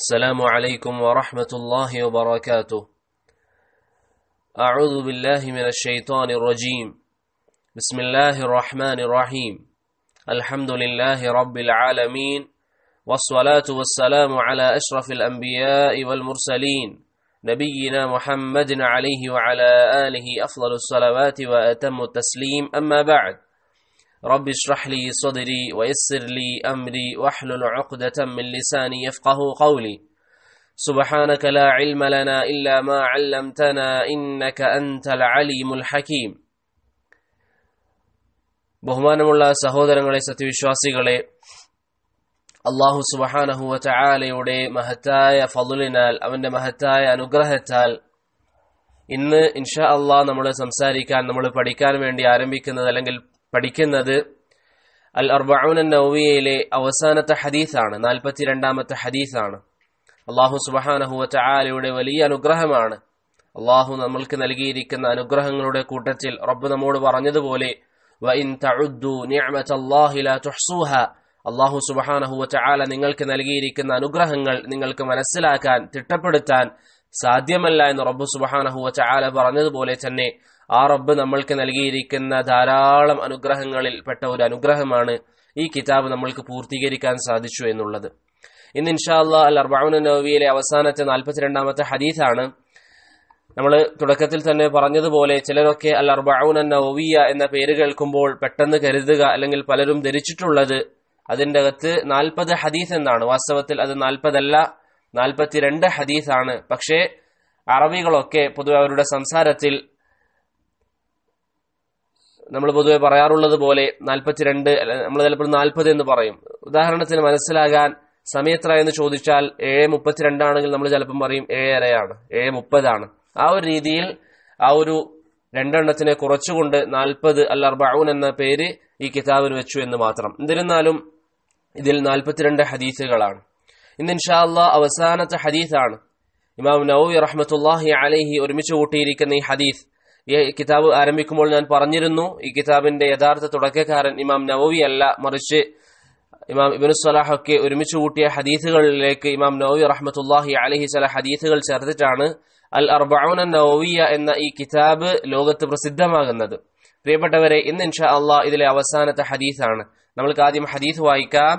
السلام عليكم ورحمة الله وبركاته أعوذ بالله من الشيطان الرجيم بسم الله الرحمن الرحيم الحمد لله رب العالمين والصلاة والسلام على أشرف الأنبياء والمرسلين نبينا محمد عليه وعلى آله أفضل الصلوات وأتم التسليم أما بعد رب اشرح لي صدري ويسر لي أمري واحلل عقدة من لساني يفقه قولي سبحانك لا علم لنا إلا ما علمتنا إنك أنت العليم الحكيم بهمان الله ബഹുമാനമുള്ള സഹോദരങ്ങളെ സത്യവിശ്വാസികളെ അള്ളാഹു സുബഹാനഹുവ ചായാലയുടെ മഹത്തായ ഫലുലിനാൽ അവന്റെ മഹത്തായ അനുഗ്രഹത്താൽ ഇന്ന് ഇൻഷാ അള്ളാഹ് നമ്മൾ സംസാരിക്കാൻ നമ്മൾ പഠിക്കാൻ വേണ്ടി ആരംഭിക്കുന്നത് അല്ലെങ്കിൽ പഠിക്കുന്നത് അൽ അർബൌൻ നൌവിയയിലെ അവസാനത്തെ ഹദീസാണ് നാൽപ്പത്തിരണ്ടാമത്തെ ഹദീസാണ് അള്ളാഹു സുബഹാനഹുവറ്റ ആലയുടെ വലിയ അനുഗ്രഹമാണ് അള്ളാഹു നമ്മൾക്ക് നൽകിയിരിക്കുന്ന അനുഗ്രഹങ്ങളുടെ കൂട്ടത്തിൽ റബ്ബ് നമ്മോട് പറഞ്ഞതുപോലെ അള്ളാഹു സുബഹാനഹുവറ്റ ആല നിങ്ങൾക്ക് നൽകിയിരിക്കുന്ന അനുഗ്രഹങ്ങൾ നിങ്ങൾക്ക് മനസ്സിലാക്കാൻ തിട്ടപ്പെടുത്താൻ സാധ്യമല്ല എന്ന് റബ്ബു സുബഹാനഹുവ ചാല പറഞ്ഞതുപോലെ തന്നെ ആ റബ്ബ് നമ്മൾക്ക് നൽകിയിരിക്കുന്ന ധാരാളം അനുഗ്രഹങ്ങളിൽ പെട്ട ഒരു അനുഗ്രഹമാണ് ഈ കിതാബ് നമ്മൾക്ക് പൂർത്തീകരിക്കാൻ സാധിച്ചു എന്നുള്ളത് ഇന്ന് ഇൻഷാല്ല അൽ അർബാമുൻ നബിയിലെ അവസാനത്തെ നാൽപ്പത്തിരണ്ടാമത്തെ ഹദീഥാണ് നമ്മൾ തുടക്കത്തിൽ തന്നെ പറഞ്ഞതുപോലെ ചിലരൊക്കെ അൽ അർബാവുൻ നവവിയ എന്ന പേര് കേൾക്കുമ്പോൾ പെട്ടെന്ന് കരുതുക അല്ലെങ്കിൽ പലരും ധരിച്ചിട്ടുള്ളത് അതിൻ്റെ അകത്ത് നാൽപ്പത് ഹദീസ് എന്നാണ് വാസ്തവത്തിൽ അത് നാൽപ്പതല്ല നാൽപ്പത്തിരണ്ട് ഹദീസാണ് പക്ഷേ അറബികളൊക്കെ പൊതുവെ അവരുടെ സംസാരത്തിൽ നമ്മൾ പൊതുവെ പറയാറുള്ളത് പോലെ നാൽപ്പത്തിരണ്ട് നമ്മൾ ചിലപ്പോൾ നാൽപ്പത് എന്ന് പറയും ഉദാഹരണത്തിന് മനസ്സിലാകാൻ സമയത്ര എന്ന് ചോദിച്ചാൽ ഏഴ് മുപ്പത്തിരണ്ടാണെങ്കിൽ നമ്മൾ ചിലപ്പം പറയും ഏഴരയാണ് ഏഴ് മുപ്പതാണ് ആ ഒരു രീതിയിൽ ആ ഒരു രണ്ടെണ്ണത്തിനെ കുറച്ചുകൊണ്ട് നാൽപ്പത് അല്ല അർബഊൻ എന്ന പേര് ഈ കിതാബിന് വെച്ചു എന്ന് മാത്രം എന്നിരുന്നാലും ഇതിൽ നാൽപ്പത്തിരണ്ട് ഹദീസുകളാണ് ഇന്ന് ഇൻഷാല്ല അവസാനത്തെ ഹദീസാണ് ഇമാം നൌവി റഹ്മത്തുല്ലാഹി അലഹി ഒരുമിച്ച് കൂട്ടിയിരിക്കുന്ന ഈ ഹദീസ് ഈ കിതാബ് ആരംഭിക്കുമ്പോൾ ഞാൻ പറഞ്ഞിരുന്നു ഈ കിതാബിന്റെ യഥാർത്ഥ തുടക്കക്കാരൻ ഇമാം നവവി അല്ല മറിച്ച് ഇമാം ഇബിനു സലാഹൊക്കെ ഒരുമിച്ച് കൂട്ടിയ ഹദീസുകളിലേക്ക് ഇമാം നവവി റഹ്മത്തുല്ലാഹി അലഹി ചില ഹദീസുകൾ ചേർത്തിട്ടാണ് അൽ അർബൌന നവവിയ എന്ന ഈ കിതാബ് ലോകത്ത് പ്രസിദ്ധമാകുന്നത് പ്രിയപ്പെട്ടവരെ ഇന്ന് ഇൻഷാ അള്ളാഹ് ഇതിലെ അവസാനത്തെ ഹദീസാണ് നമ്മൾക്ക് ആദ്യം ഹദീസ് വായിക്കാം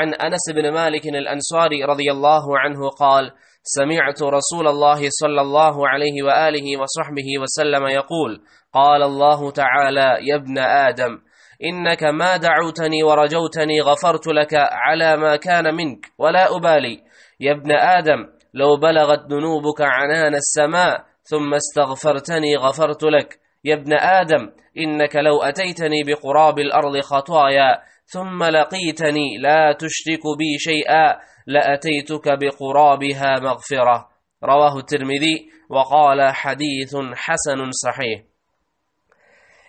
عن انس بن مالك الأنصاري رضي الله عنه قال سمعت رسول الله صلى الله عليه واله وصحبه وسلم يقول قال الله تعالى يا ابن ادم انك ما دعوتني ورجوتني غفرت لك على ما كان منك ولا ابالي يا ابن ادم لو بلغت ذنوبك عنان السماء ثم استغفرتني غفرت لك يا ابن ادم انك لو اتيتني بقراب الارض خطايا ثم لقيتني لا تشرك بي شيئا لأتيتك بقرابها مغفرة رواه الترمذي وقال حديث حسن صحيح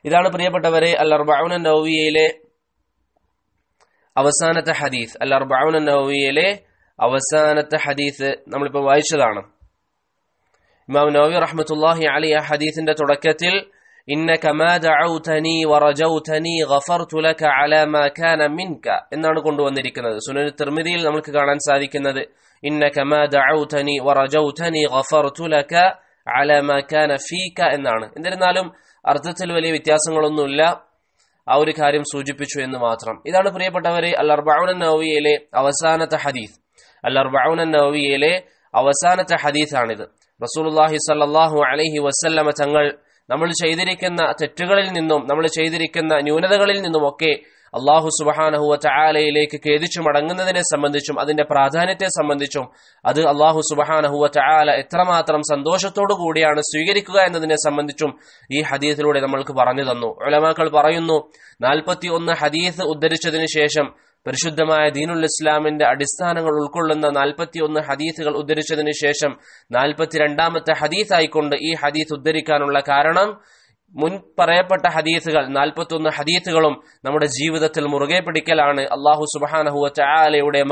ഇതാണ് പ്രിയപ്പെട്ടവരെ അൽ അർബൌന നവവിയയിലെ അവസാനത്തെ ഹദീസ് അൽ അർബൌന നവവിയയിലെ അവസാനത്തെ ഹദീസ് നമ്മളിപ്പോൾ വായിച്ചതാണ് ഇമാം നവവി റഹ്മത്തുല്ലാഹി അലി ആ ഹദീസിന്റെ തുടക്കത്തിൽ ഇന്നക മാ ദഅൗതനി വറജൗതനി ഗഫർതു ലക അലാ മാ കാന മിൻക എന്നാണ് കൊണ്ടുവന്നിരിക്കുന്നത് സുനൻ തിർമിദിയിൽ നമുക്ക് കാണാൻ സാധിക്കുന്നത് ഇന്നക മാ ദഅൗതനി വറജൗതനി ഗഫർതു ലക അലാ മാ കാന ഫീക എന്നാണ് എന്നിരുന്നാലും അർത്ഥത്തിൽ വലിയ വ്യത്യാസങ്ങളൊന്നുമില്ല ആ ഒരു കാര്യം സൂചിപ്പിച്ചു എന്ന് മാത്രം ഇതാണ് പ്രിയപ്പെട്ടവരെ അൽ അർബൌൻ നവവിയിലെ അവസാനത്തെ ഹദീസ് അൽ അർബൌൻ നവവിയിലെ അവസാനത്തെ ഹദീസാണിത് റസൂലുള്ളാഹി സ്വല്ലല്ലാഹു അലൈഹി വസല്ലമ തങ്ങൾ നമ്മൾ ചെയ്തിരിക്കുന്ന തെറ്റുകളിൽ നിന്നും നമ്മൾ ചെയ്തിരിക്കുന്ന ന്യൂനതകളിൽ നിന്നുമൊക്കെ അള്ളാഹു സുബഹാനഹുവ ചായാലയിലേക്ക് ഖേദിച്ചു മടങ്ങുന്നതിനെ സംബന്ധിച്ചും അതിന്റെ പ്രാധാന്യത്തെ സംബന്ധിച്ചും അത് അള്ളാഹു സുബഹാനഹുവ ചായാല എത്രമാത്രം സന്തോഷത്തോടു കൂടിയാണ് സ്വീകരിക്കുക എന്നതിനെ സംബന്ധിച്ചും ഈ ഹദീസിലൂടെ നമ്മൾക്ക് പറഞ്ഞു തന്നു ഒലമാക്കൾ പറയുന്നു നാൽപ്പത്തി ഒന്ന് ഹദീസ് ഉദ്ധരിച്ചതിന് ശേഷം പരിശുദ്ധമായ ദീനുൽ ഇസ്ലാമിന്റെ അടിസ്ഥാനങ്ങൾ ഉൾക്കൊള്ളുന്ന നാൽപ്പത്തിയൊന്ന് ഹദീസുകൾ ഉദ്ധരിച്ചതിനു ശേഷം നാൽപ്പത്തിരണ്ടാമത്തെ ഹദീസായിക്കൊണ്ട് ഈ ഹദീസ് ഉദ്ധരിക്കാനുള്ള കാരണം മുൻ പറയപ്പെട്ട ഹദീസുകൾ നാൽപ്പത്തിയൊന്ന് ഹദീസുകളും നമ്മുടെ ജീവിതത്തിൽ മുറുകെ പിടിക്കലാണ് അള്ളാഹു സുബാനഹുവ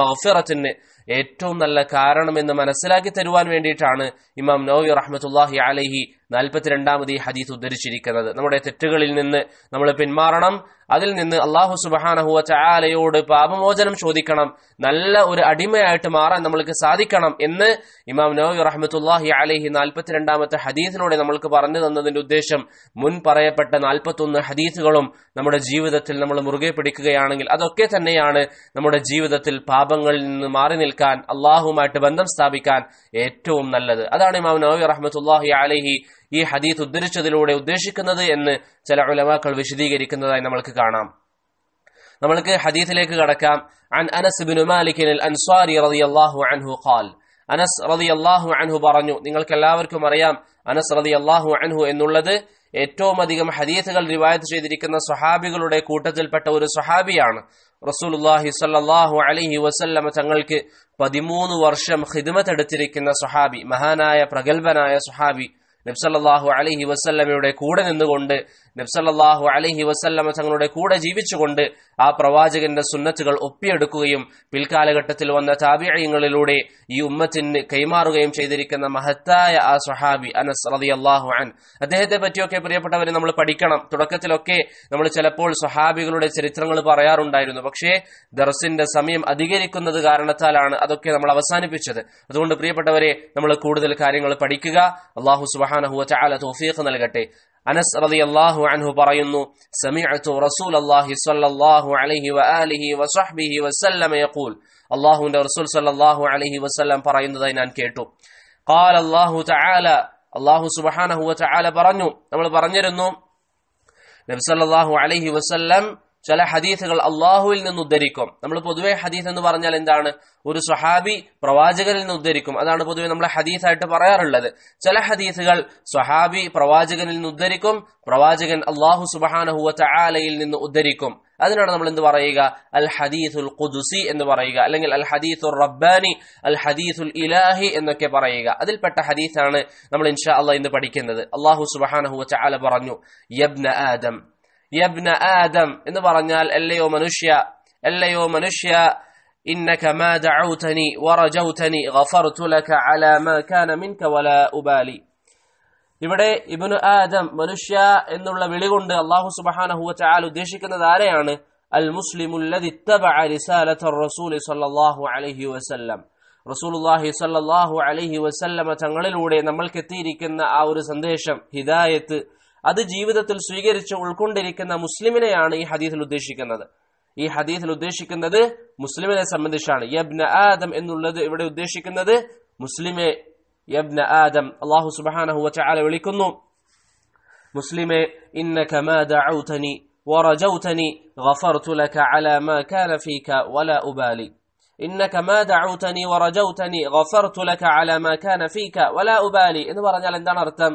മഹഫിറത്തിന് ഏറ്റവും നല്ല കാരണമെന്ന് മനസ്സിലാക്കി തരുവാൻ വേണ്ടിയിട്ടാണ് ഇമാം നോവി റഹ്മത്തുല്ലാഹി അലഹി നാൽപ്പത്തിരണ്ടാമത് ഈ ഹദീസ് ഉദ്ധരിച്ചിരിക്കുന്നത് നമ്മുടെ തെറ്റുകളിൽ നിന്ന് നമ്മൾ പിന്മാറണം അതിൽ നിന്ന് അള്ളാഹു സുബാനഹുവ ചായാലയോട് പാപമോചനം ചോദിക്കണം നല്ല ഒരു അടിമയായിട്ട് മാറാൻ നമ്മൾക്ക് സാധിക്കണം എന്ന് ഇമാം നോവി റഹ്മത്തുല്ലാഹി അലഹി നാൽപ്പത്തിരണ്ടാമത്തെ ഹദീസിനോടെ നമ്മൾക്ക് പറഞ്ഞു തന്നതിന്റെ ഉദ്ദേശം മുൻ പറയപ്പെട്ട നാൽപ്പത്തൊന്ന് ഹദീസുകളും നമ്മുടെ ജീവിതത്തിൽ നമ്മൾ മുറുകെ പിടിക്കുകയാണെങ്കിൽ അതൊക്കെ തന്നെയാണ് നമ്മുടെ ജീവിതത്തിൽ പാപങ്ങളിൽ നിന്ന് മാറി നിൽക്കാൻ അള്ളാഹുമായിട്ട് ബന്ധം സ്ഥാപിക്കാൻ ഏറ്റവും നല്ലത് അതാണ് ഇമാം നവി റഹ്മത്തുല്ലാഹി അലഹി ഈ ഹദീത്ത് ഉദ്ധരിച്ചതിലൂടെ ഉദ്ദേശിക്കുന്നത് എന്ന് ചില ഉലമാക്കൾ വിശദീകരിക്കുന്നതായി നമ്മൾക്ക് കാണാം നമ്മൾക്ക് ഹദീത്തിലേക്ക് കടക്കാം عن أنس بن مالك الأنصاري رضي الله عنه قال അനസ് റതി അള്ളാഹു അൻഹു പറഞ്ഞു നിങ്ങൾക്കെല്ലാവർക്കും അറിയാം അനസ് റതി അള്ളാഹു അൻഹു എന്നുള്ളത് ഏറ്റവും അധികം ഹദീസുകൾ റിവായത്ത് ചെയ്തിരിക്കുന്ന സ്വഹാബികളുടെ കൂട്ടത്തിൽപ്പെട്ട ഒരു സ്വഹാബിയാണ് റസൂലുല്ലാഹി സല്ലാഹു അലഹി വസല്ലമ തങ്ങൾക്ക് പതിമൂന്ന് വർഷം ഹിദ്മത്ത് എടുത്തിരിക്കുന്ന സ്വഹാബി മഹാനായ പ്രഗത്ഭനായ സ്വഹാബി നബ്സല്ലാഹു അലഹി വസല്ലമയുടെ കൂടെ നിന്നുകൊണ്ട് നബ്സല്ലാഹു അലഹി വസല്ലമ തങ്ങളുടെ കൂടെ ജീവിച്ചുകൊണ്ട് ആ പ്രവാചകന്റെ സുന്നത്തുകൾ ഒപ്പിയെടുക്കുകയും പിൽക്കാലഘട്ടത്തിൽ വന്ന താപിഴയങ്ങളിലൂടെ ഈ ഉമ്മത്തിന് കൈമാറുകയും ചെയ്തിരിക്കുന്ന മഹത്തായ ആ സുഹാബി അനസ് റതി അള്ളാഹു അൻ അദ്ദേഹത്തെ പറ്റിയൊക്കെ പ്രിയപ്പെട്ടവരെ നമ്മൾ പഠിക്കണം തുടക്കത്തിലൊക്കെ നമ്മൾ ചിലപ്പോൾ സുഹാബികളുടെ ചരിത്രങ്ങൾ പറയാറുണ്ടായിരുന്നു പക്ഷേ ദർസിന്റെ സമയം അധികരിക്കുന്നത് കാരണത്താലാണ് അതൊക്കെ നമ്മൾ അവസാനിപ്പിച്ചത് അതുകൊണ്ട് പ്രിയപ്പെട്ടവരെ നമ്മൾ കൂടുതൽ കാര്യങ്ങൾ പഠിക്കുക അള്ളാഹു സുബാൻ സുബാനഹുവ ചാല തോഫീഖ് നൽകട്ടെ അനസ് റതി അള്ളാഹു അൻഹു പറയുന്നു സമീഅത്തു റസൂൽ അള്ളാഹി സല്ലല്ലാഹു അലൈഹി വ ആലിഹി വസഹ്ബിഹി വസല്ലം യഖൂൽ അള്ളാഹുവിന്റെ റസൂൽ സ്വല്ലല്ലാഹു അലൈഹി വസല്ലം പറയുന്നതായി ഞാൻ കേട്ടു ഖാല അള്ളാഹു തആല അള്ളാഹു സുബ്ഹാനഹു വ തആല പറഞ്ഞു നമ്മൾ പറഞ്ഞിരുന്നു നബി സ്വല്ലല്ലാഹു അലൈഹി വസല്ലം ചില ഹദീസുകൾ അള്ളാഹുവിൽ നിന്ന് ഉദ്ധരിക്കും നമ്മൾ പൊതുവെ ഹദീസ് എന്ന് പറഞ്ഞാൽ എന്താണ് ഒരു സ്വഹാബി പ്രവാചകരിൽ നിന്ന് ഉദ്ധരിക്കും അതാണ് പൊതുവെ നമ്മൾ ഹദീസായിട്ട് പറയാറുള്ളത് ചില ഹദീസുകൾ സ്വഹാബി പ്രവാചകനിൽ നിന്ന് ഉദ്ധരിക്കും പ്രവാചകൻ അള്ളാഹു സുബാനഹുവ ചാലയിൽ നിന്ന് ഉദ്ധരിക്കും അതിനാണ് നമ്മൾ എന്ത് പറയുക അൽ ഹദീസുൽ ഖുദുസി എന്ന് പറയുക അല്ലെങ്കിൽ അൽ ഹദീസുൽ റബ്ബാനി അൽ ഹദീസുൽ ഇലാഹി എന്നൊക്കെ പറയുക അതിൽപ്പെട്ട ഹദീസാണ് നമ്മൾ ഇൻഷാ അള്ളാഹ് ഇന്ന് പഠിക്കുന്നത് അള്ളാഹു സുബാനഹുവ ചാല പറഞ്ഞു യബ്ന ആദം യബ്ന ആദം എന്ന് പറഞ്ഞാൽ അല്ലയോ മനുഷ്യ അല്ലയോ മനുഷ്യ إنك ما دعوتني ورجوتني غفرت لك على ما كان منك ولا أبالي ഇവിടെ ഇബ്നു ആദം മനുഷ്യ എന്നുള്ള വിളി കൊണ്ട് അള്ളാഹു സുബഹാനഹുവ ചാൽ ഉദ്ദേശിക്കുന്നത് ആരെയാണ് അൽ മുസ്ലിമുല്ലി വസല്ലം റസൂലുല്ലാഹി സല്ലാഹു അലഹി വസല്ലമ തങ്ങളിലൂടെ നമ്മൾക്ക് എത്തിയിരിക്കുന്ന ആ ഒരു സന്ദേശം ഹിദായത്ത് അത് ജീവിതത്തിൽ സ്വീകരിച്ച് ഉൾക്കൊണ്ടിരിക്കുന്ന മുസ്ലിമിനെയാണ് ഈ ഹദീസിൽ ഉദ്ദേശിക്കുന്നത് ഈ ഹദീസിൽ ഉദ്ദേശിക്കുന്നത് മുസ്ലിമിനെ സംബന്ധിച്ചാണ് യബ്ന ആദം എന്നുള്ളത് ഇവിടെ ഉദ്ദേശിക്കുന്നത് മുസ്ലിമെ യബ്ന ആദം അള്ളാഹു സുബാനഹുവ ചാല വിളിക്കുന്നു മുസ്ലിമെ ഇന്ന കമാദി ورجوتني غفرت لك على ما كان فيك ولا أبالي إنك ما دعوتني ورجوتني غفرت لك على ما كان فيك ولا أبالي إن ورجال عندنا رتم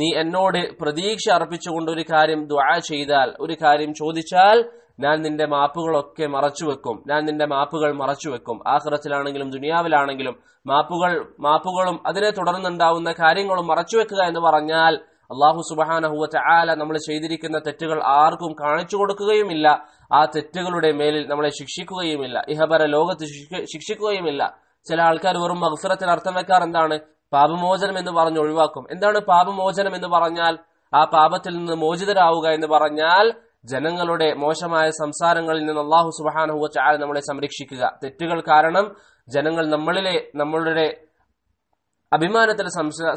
നീ എന്നോട് പ്രതീക്ഷ അർപ്പിച്ചുകൊണ്ട് ഒരു കാര്യം ദ്വാ ചെയ്താൽ ഒരു കാര്യം ചോദിച്ചാൽ ഞാൻ നിന്റെ മാപ്പുകളൊക്കെ മറച്ചുവെക്കും ഞാൻ നിന്റെ മാപ്പുകൾ മറച്ചുവെക്കും ആഹ്റത്തിലാണെങ്കിലും ദുനിയാവിലാണെങ്കിലും മാപ്പുകൾ മാപ്പുകളും അതിനെ തുടർന്നുണ്ടാവുന്ന കാര്യങ്ങളും മറച്ചുവെക്കുക എന്ന് പറഞ്ഞാൽ അള്ളാഹു സുബാനഹുവ ആല നമ്മൾ ചെയ്തിരിക്കുന്ന തെറ്റുകൾ ആർക്കും കാണിച്ചു കൊടുക്കുകയുമില്ല ആ തെറ്റുകളുടെ മേലിൽ നമ്മളെ ശിക്ഷിക്കുകയുമില്ല ഇഹബര ലോകത്ത് ശിക്ഷിക്കുകയുമില്ല ചില ആൾക്കാർ വെറും മഹ്സറത്തിന് അർത്ഥം വെക്കാർ എന്താണ് പാപമോചനം എന്ന് പറഞ്ഞ് ഒഴിവാക്കും എന്താണ് പാപമോചനം എന്ന് പറഞ്ഞാൽ ആ പാപത്തിൽ നിന്ന് മോചിതരാവുക എന്ന് പറഞ്ഞാൽ ജനങ്ങളുടെ മോശമായ സംസാരങ്ങളിൽ നിന്ന് അള്ളാഹു സുബാനഹുവ ചായ നമ്മളെ സംരക്ഷിക്കുക തെറ്റുകൾ കാരണം ജനങ്ങൾ നമ്മളിലെ നമ്മളുടെ അഭിമാനത്തിൽ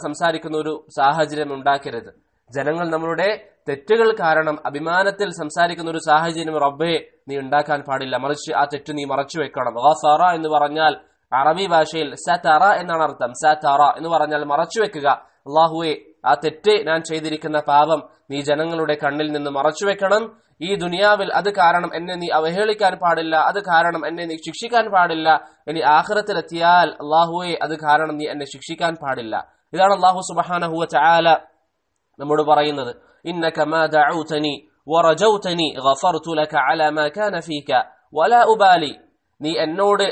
സംസാരിക്കുന്ന ഒരു സാഹചര്യം ഉണ്ടാക്കരുത് ജനങ്ങൾ നമ്മളുടെ തെറ്റുകൾ കാരണം അഭിമാനത്തിൽ സംസാരിക്കുന്ന ഒരു സാഹചര്യം റബ്ബെ നീ ഉണ്ടാക്കാൻ പാടില്ല മറിച്ച് ആ തെറ്റ് നീ മറച്ചു വെക്കണം ഗാസാറ എന്ന് പറഞ്ഞാൽ അറബി ഭാഷയിൽ സതറ എന്നാണ് അർത്ഥം സതറ എന്ന് പറഞ്ഞാൽ മറച്ചു വെക്കുക അള്ളാഹുവെ ആ തെറ്റ് ഞാൻ ചെയ്തിരിക്കുന്ന പാപം നീ ജനങ്ങളുടെ കണ്ണിൽ നിന്ന് മറച്ചു വെക്കണം ഈ ദുനിയാവിൽ അത് കാരണം എന്നെ നീ അവഹേളിക്കാൻ പാടില്ല അത് കാരണം എന്നെ നീ ശിക്ഷിക്കാൻ പാടില്ല ഇനി ആഹ്റത്തിലെത്തിയാൽ അള്ളാഹുവെ അത് കാരണം നീ എന്നെ ശിക്ഷിക്കാൻ പാടില്ല ഇതാണ് അള്ളാഹു സുബാനഹുവ ചാല നമ്മോട് പറയുന്നത് ഇന്നകമാനി ورجوتني غفرت لك على ما كان فيك ولا ഉബാലി നീ എന്നോട്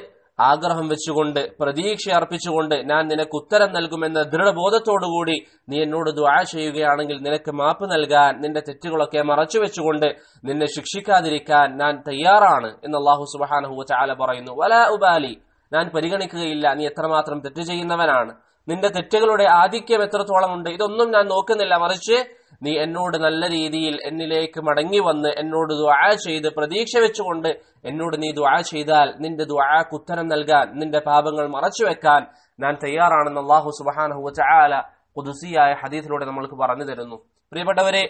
ആഗ്രഹം വെച്ചുകൊണ്ട് പ്രതീക്ഷ അർപ്പിച്ചുകൊണ്ട് ഞാൻ നിനക്ക് ഉത്തരം നൽകുമെന്ന ദൃഢബോധത്തോടുകൂടി നീ എന്നോട് ദ്വാ ചെയ്യുകയാണെങ്കിൽ നിനക്ക് മാപ്പ് നൽകാൻ നിന്റെ തെറ്റുകളൊക്കെ മറച്ചു വെച്ചുകൊണ്ട് നിന്നെ ശിക്ഷിക്കാതിരിക്കാൻ ഞാൻ തയ്യാറാണ് എന്ന് അള്ളാഹു സുബാനഹു ചാല പറയുന്നു വല ഉബാലി ഞാൻ പരിഗണിക്കുകയില്ല നീ എത്രമാത്രം തെറ്റ് ചെയ്യുന്നവനാണ് നിന്റെ തെറ്റുകളുടെ ആധിക്യം എത്രത്തോളം ഉണ്ട് ഇതൊന്നും ഞാൻ നോക്കുന്നില്ല മറിച്ച് നീ എന്നോട് നല്ല രീതിയിൽ എന്നിലേക്ക് മടങ്ങി വന്ന് എന്നോട് ദ്വാ ചെയ്ത് പ്രതീക്ഷ വെച്ചുകൊണ്ട് എന്നോട് നീ ദ്വാ ചെയ്താൽ നിന്റെ ദ്വാക്ക് ഉത്തരം നൽകാൻ നിന്റെ പാപങ്ങൾ മറച്ചു വെക്കാൻ ഞാൻ തയ്യാറാണെന്ന് അള്ളാഹു സുബാനഹു പുതുസിയായ കുതുസിയായ ഹദീസിലൂടെ നമ്മൾക്ക് പറഞ്ഞു തരുന്നു പ്രിയപ്പെട്ടവരെ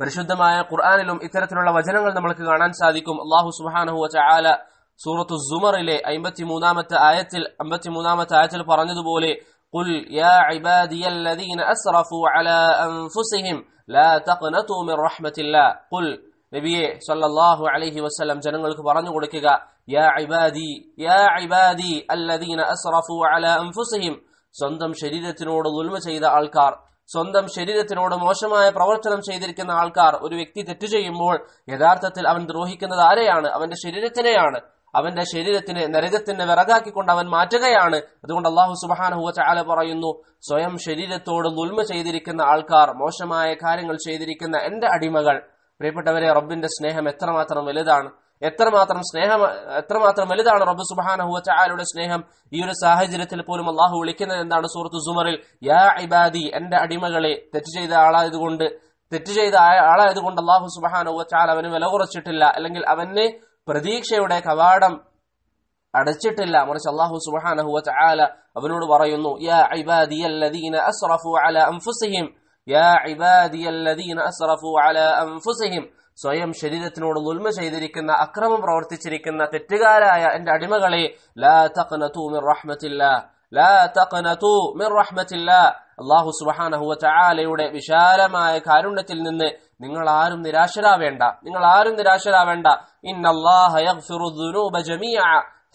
പരിശുദ്ധമായ ഖുർആാനിലും ഇത്തരത്തിലുള്ള വചനങ്ങൾ നമ്മൾക്ക് കാണാൻ സാധിക്കും അള്ളാഹു സുബാനഹു സൂറത്തു സുമറിലെ അമ്പത്തിമൂന്നാമത്തെ ആയത്തിൽ അമ്പത്തിമൂന്നാമത്തെ ആയത്തിൽ പറഞ്ഞതുപോലെ قل يا عبادي الذين أسرفوا على أنفسهم لا تقنطوا من رحمة الله قل നബിയെ സല്ലാഹു അലൈഹി വസ്ലം ജനങ്ങൾക്ക് പറഞ്ഞു കൊടുക്കുക യാ ഇബാദി യാ ഇബാദി അല്ലദീന അസ്റഫു അല അൻഫുസഹിം സ്വന്തം ശരീരത്തിനോട് ദുൽമ ചെയ്ത ആൾക്കാർ സ്വന്തം ശരീരത്തിനോട് മോശമായ പ്രവർത്തനം ചെയ്തിരിക്കുന്ന ആൾക്കാർ ഒരു വ്യക്തി തെറ്റു ചെയ്യുമ്പോൾ യഥാർത്ഥത്തിൽ അവൻ ദ്രോഹിക്കുന്നത് ആരെയാണ് അവന്റെ ശരീരത്തിനെയാണ് അവന്റെ ശരീരത്തിന് നരകത്തിന് വിറകാക്കിക്കൊണ്ട് അവൻ മാറ്റുകയാണ് അതുകൊണ്ട് അള്ളാഹു സുബാന ചാല പറയുന്നു സ്വയം ശരീരത്തോട് നുൽമ ചെയ്തിരിക്കുന്ന ആൾക്കാർ മോശമായ കാര്യങ്ങൾ ചെയ്തിരിക്കുന്ന എന്റെ അടിമകൾ പ്രിയപ്പെട്ടവരെ റബ്ബിന്റെ സ്നേഹം എത്രമാത്രം വലുതാണ് എത്രമാത്രം സ്നേഹം എത്രമാത്രം വലുതാണ് റബ്ബ് സുബാന ചാലയുടെ സ്നേഹം ഈ ഒരു സാഹചര്യത്തിൽ പോലും അള്ളാഹു വിളിക്കുന്നത് എന്താണ് സുഹൃത്തു സുമറിൽ യാ ഇബാദി എന്റെ അടിമകളെ തെറ്റ് ചെയ്ത ആളായതുകൊണ്ട് തെറ്റ് ചെയ്ത ആളായതുകൊണ്ട് അള്ളാഹു സുബാന ഹുവച്ചാൽ അവന് വില കുറച്ചിട്ടില്ല അല്ലെങ്കിൽ അവനെ പ്രതീക്ഷയുടെ കവാടം അടച്ചിട്ടില്ല മറിച്ച് അള്ളാഹു സുബാനഹുവ ചാല അവനോട് പറയുന്നു യാ ഇബാദിയല്ലദീന അസ്റഫു അല അൻഫുസിഹിം യാ ഇബാദിയല്ലദീന അസ്റഫു അല അൻഫുസിഹിം സ്വയം ശരീരത്തിനോട് ഉൽമ ചെയ്തിരിക്കുന്ന അക്രമം പ്രവർത്തിച്ചിരിക്കുന്ന തെറ്റുകാരായ എന്റെ അടിമകളെ ലാ തഖനതു മിർ റഹ്മത്തില്ല ലാ തഖനതു മിർ റഹ്മത്തില്ല അള്ളാഹു സുബഹാനഹുവ ചാലയുടെ വിശാലമായ കാരുണ്യത്തിൽ നിന്ന് നിങ്ങൾ ആരും നിരാശരാവേണ്ട നിങ്ങൾ ആരും നിരാശരാവേണ്ട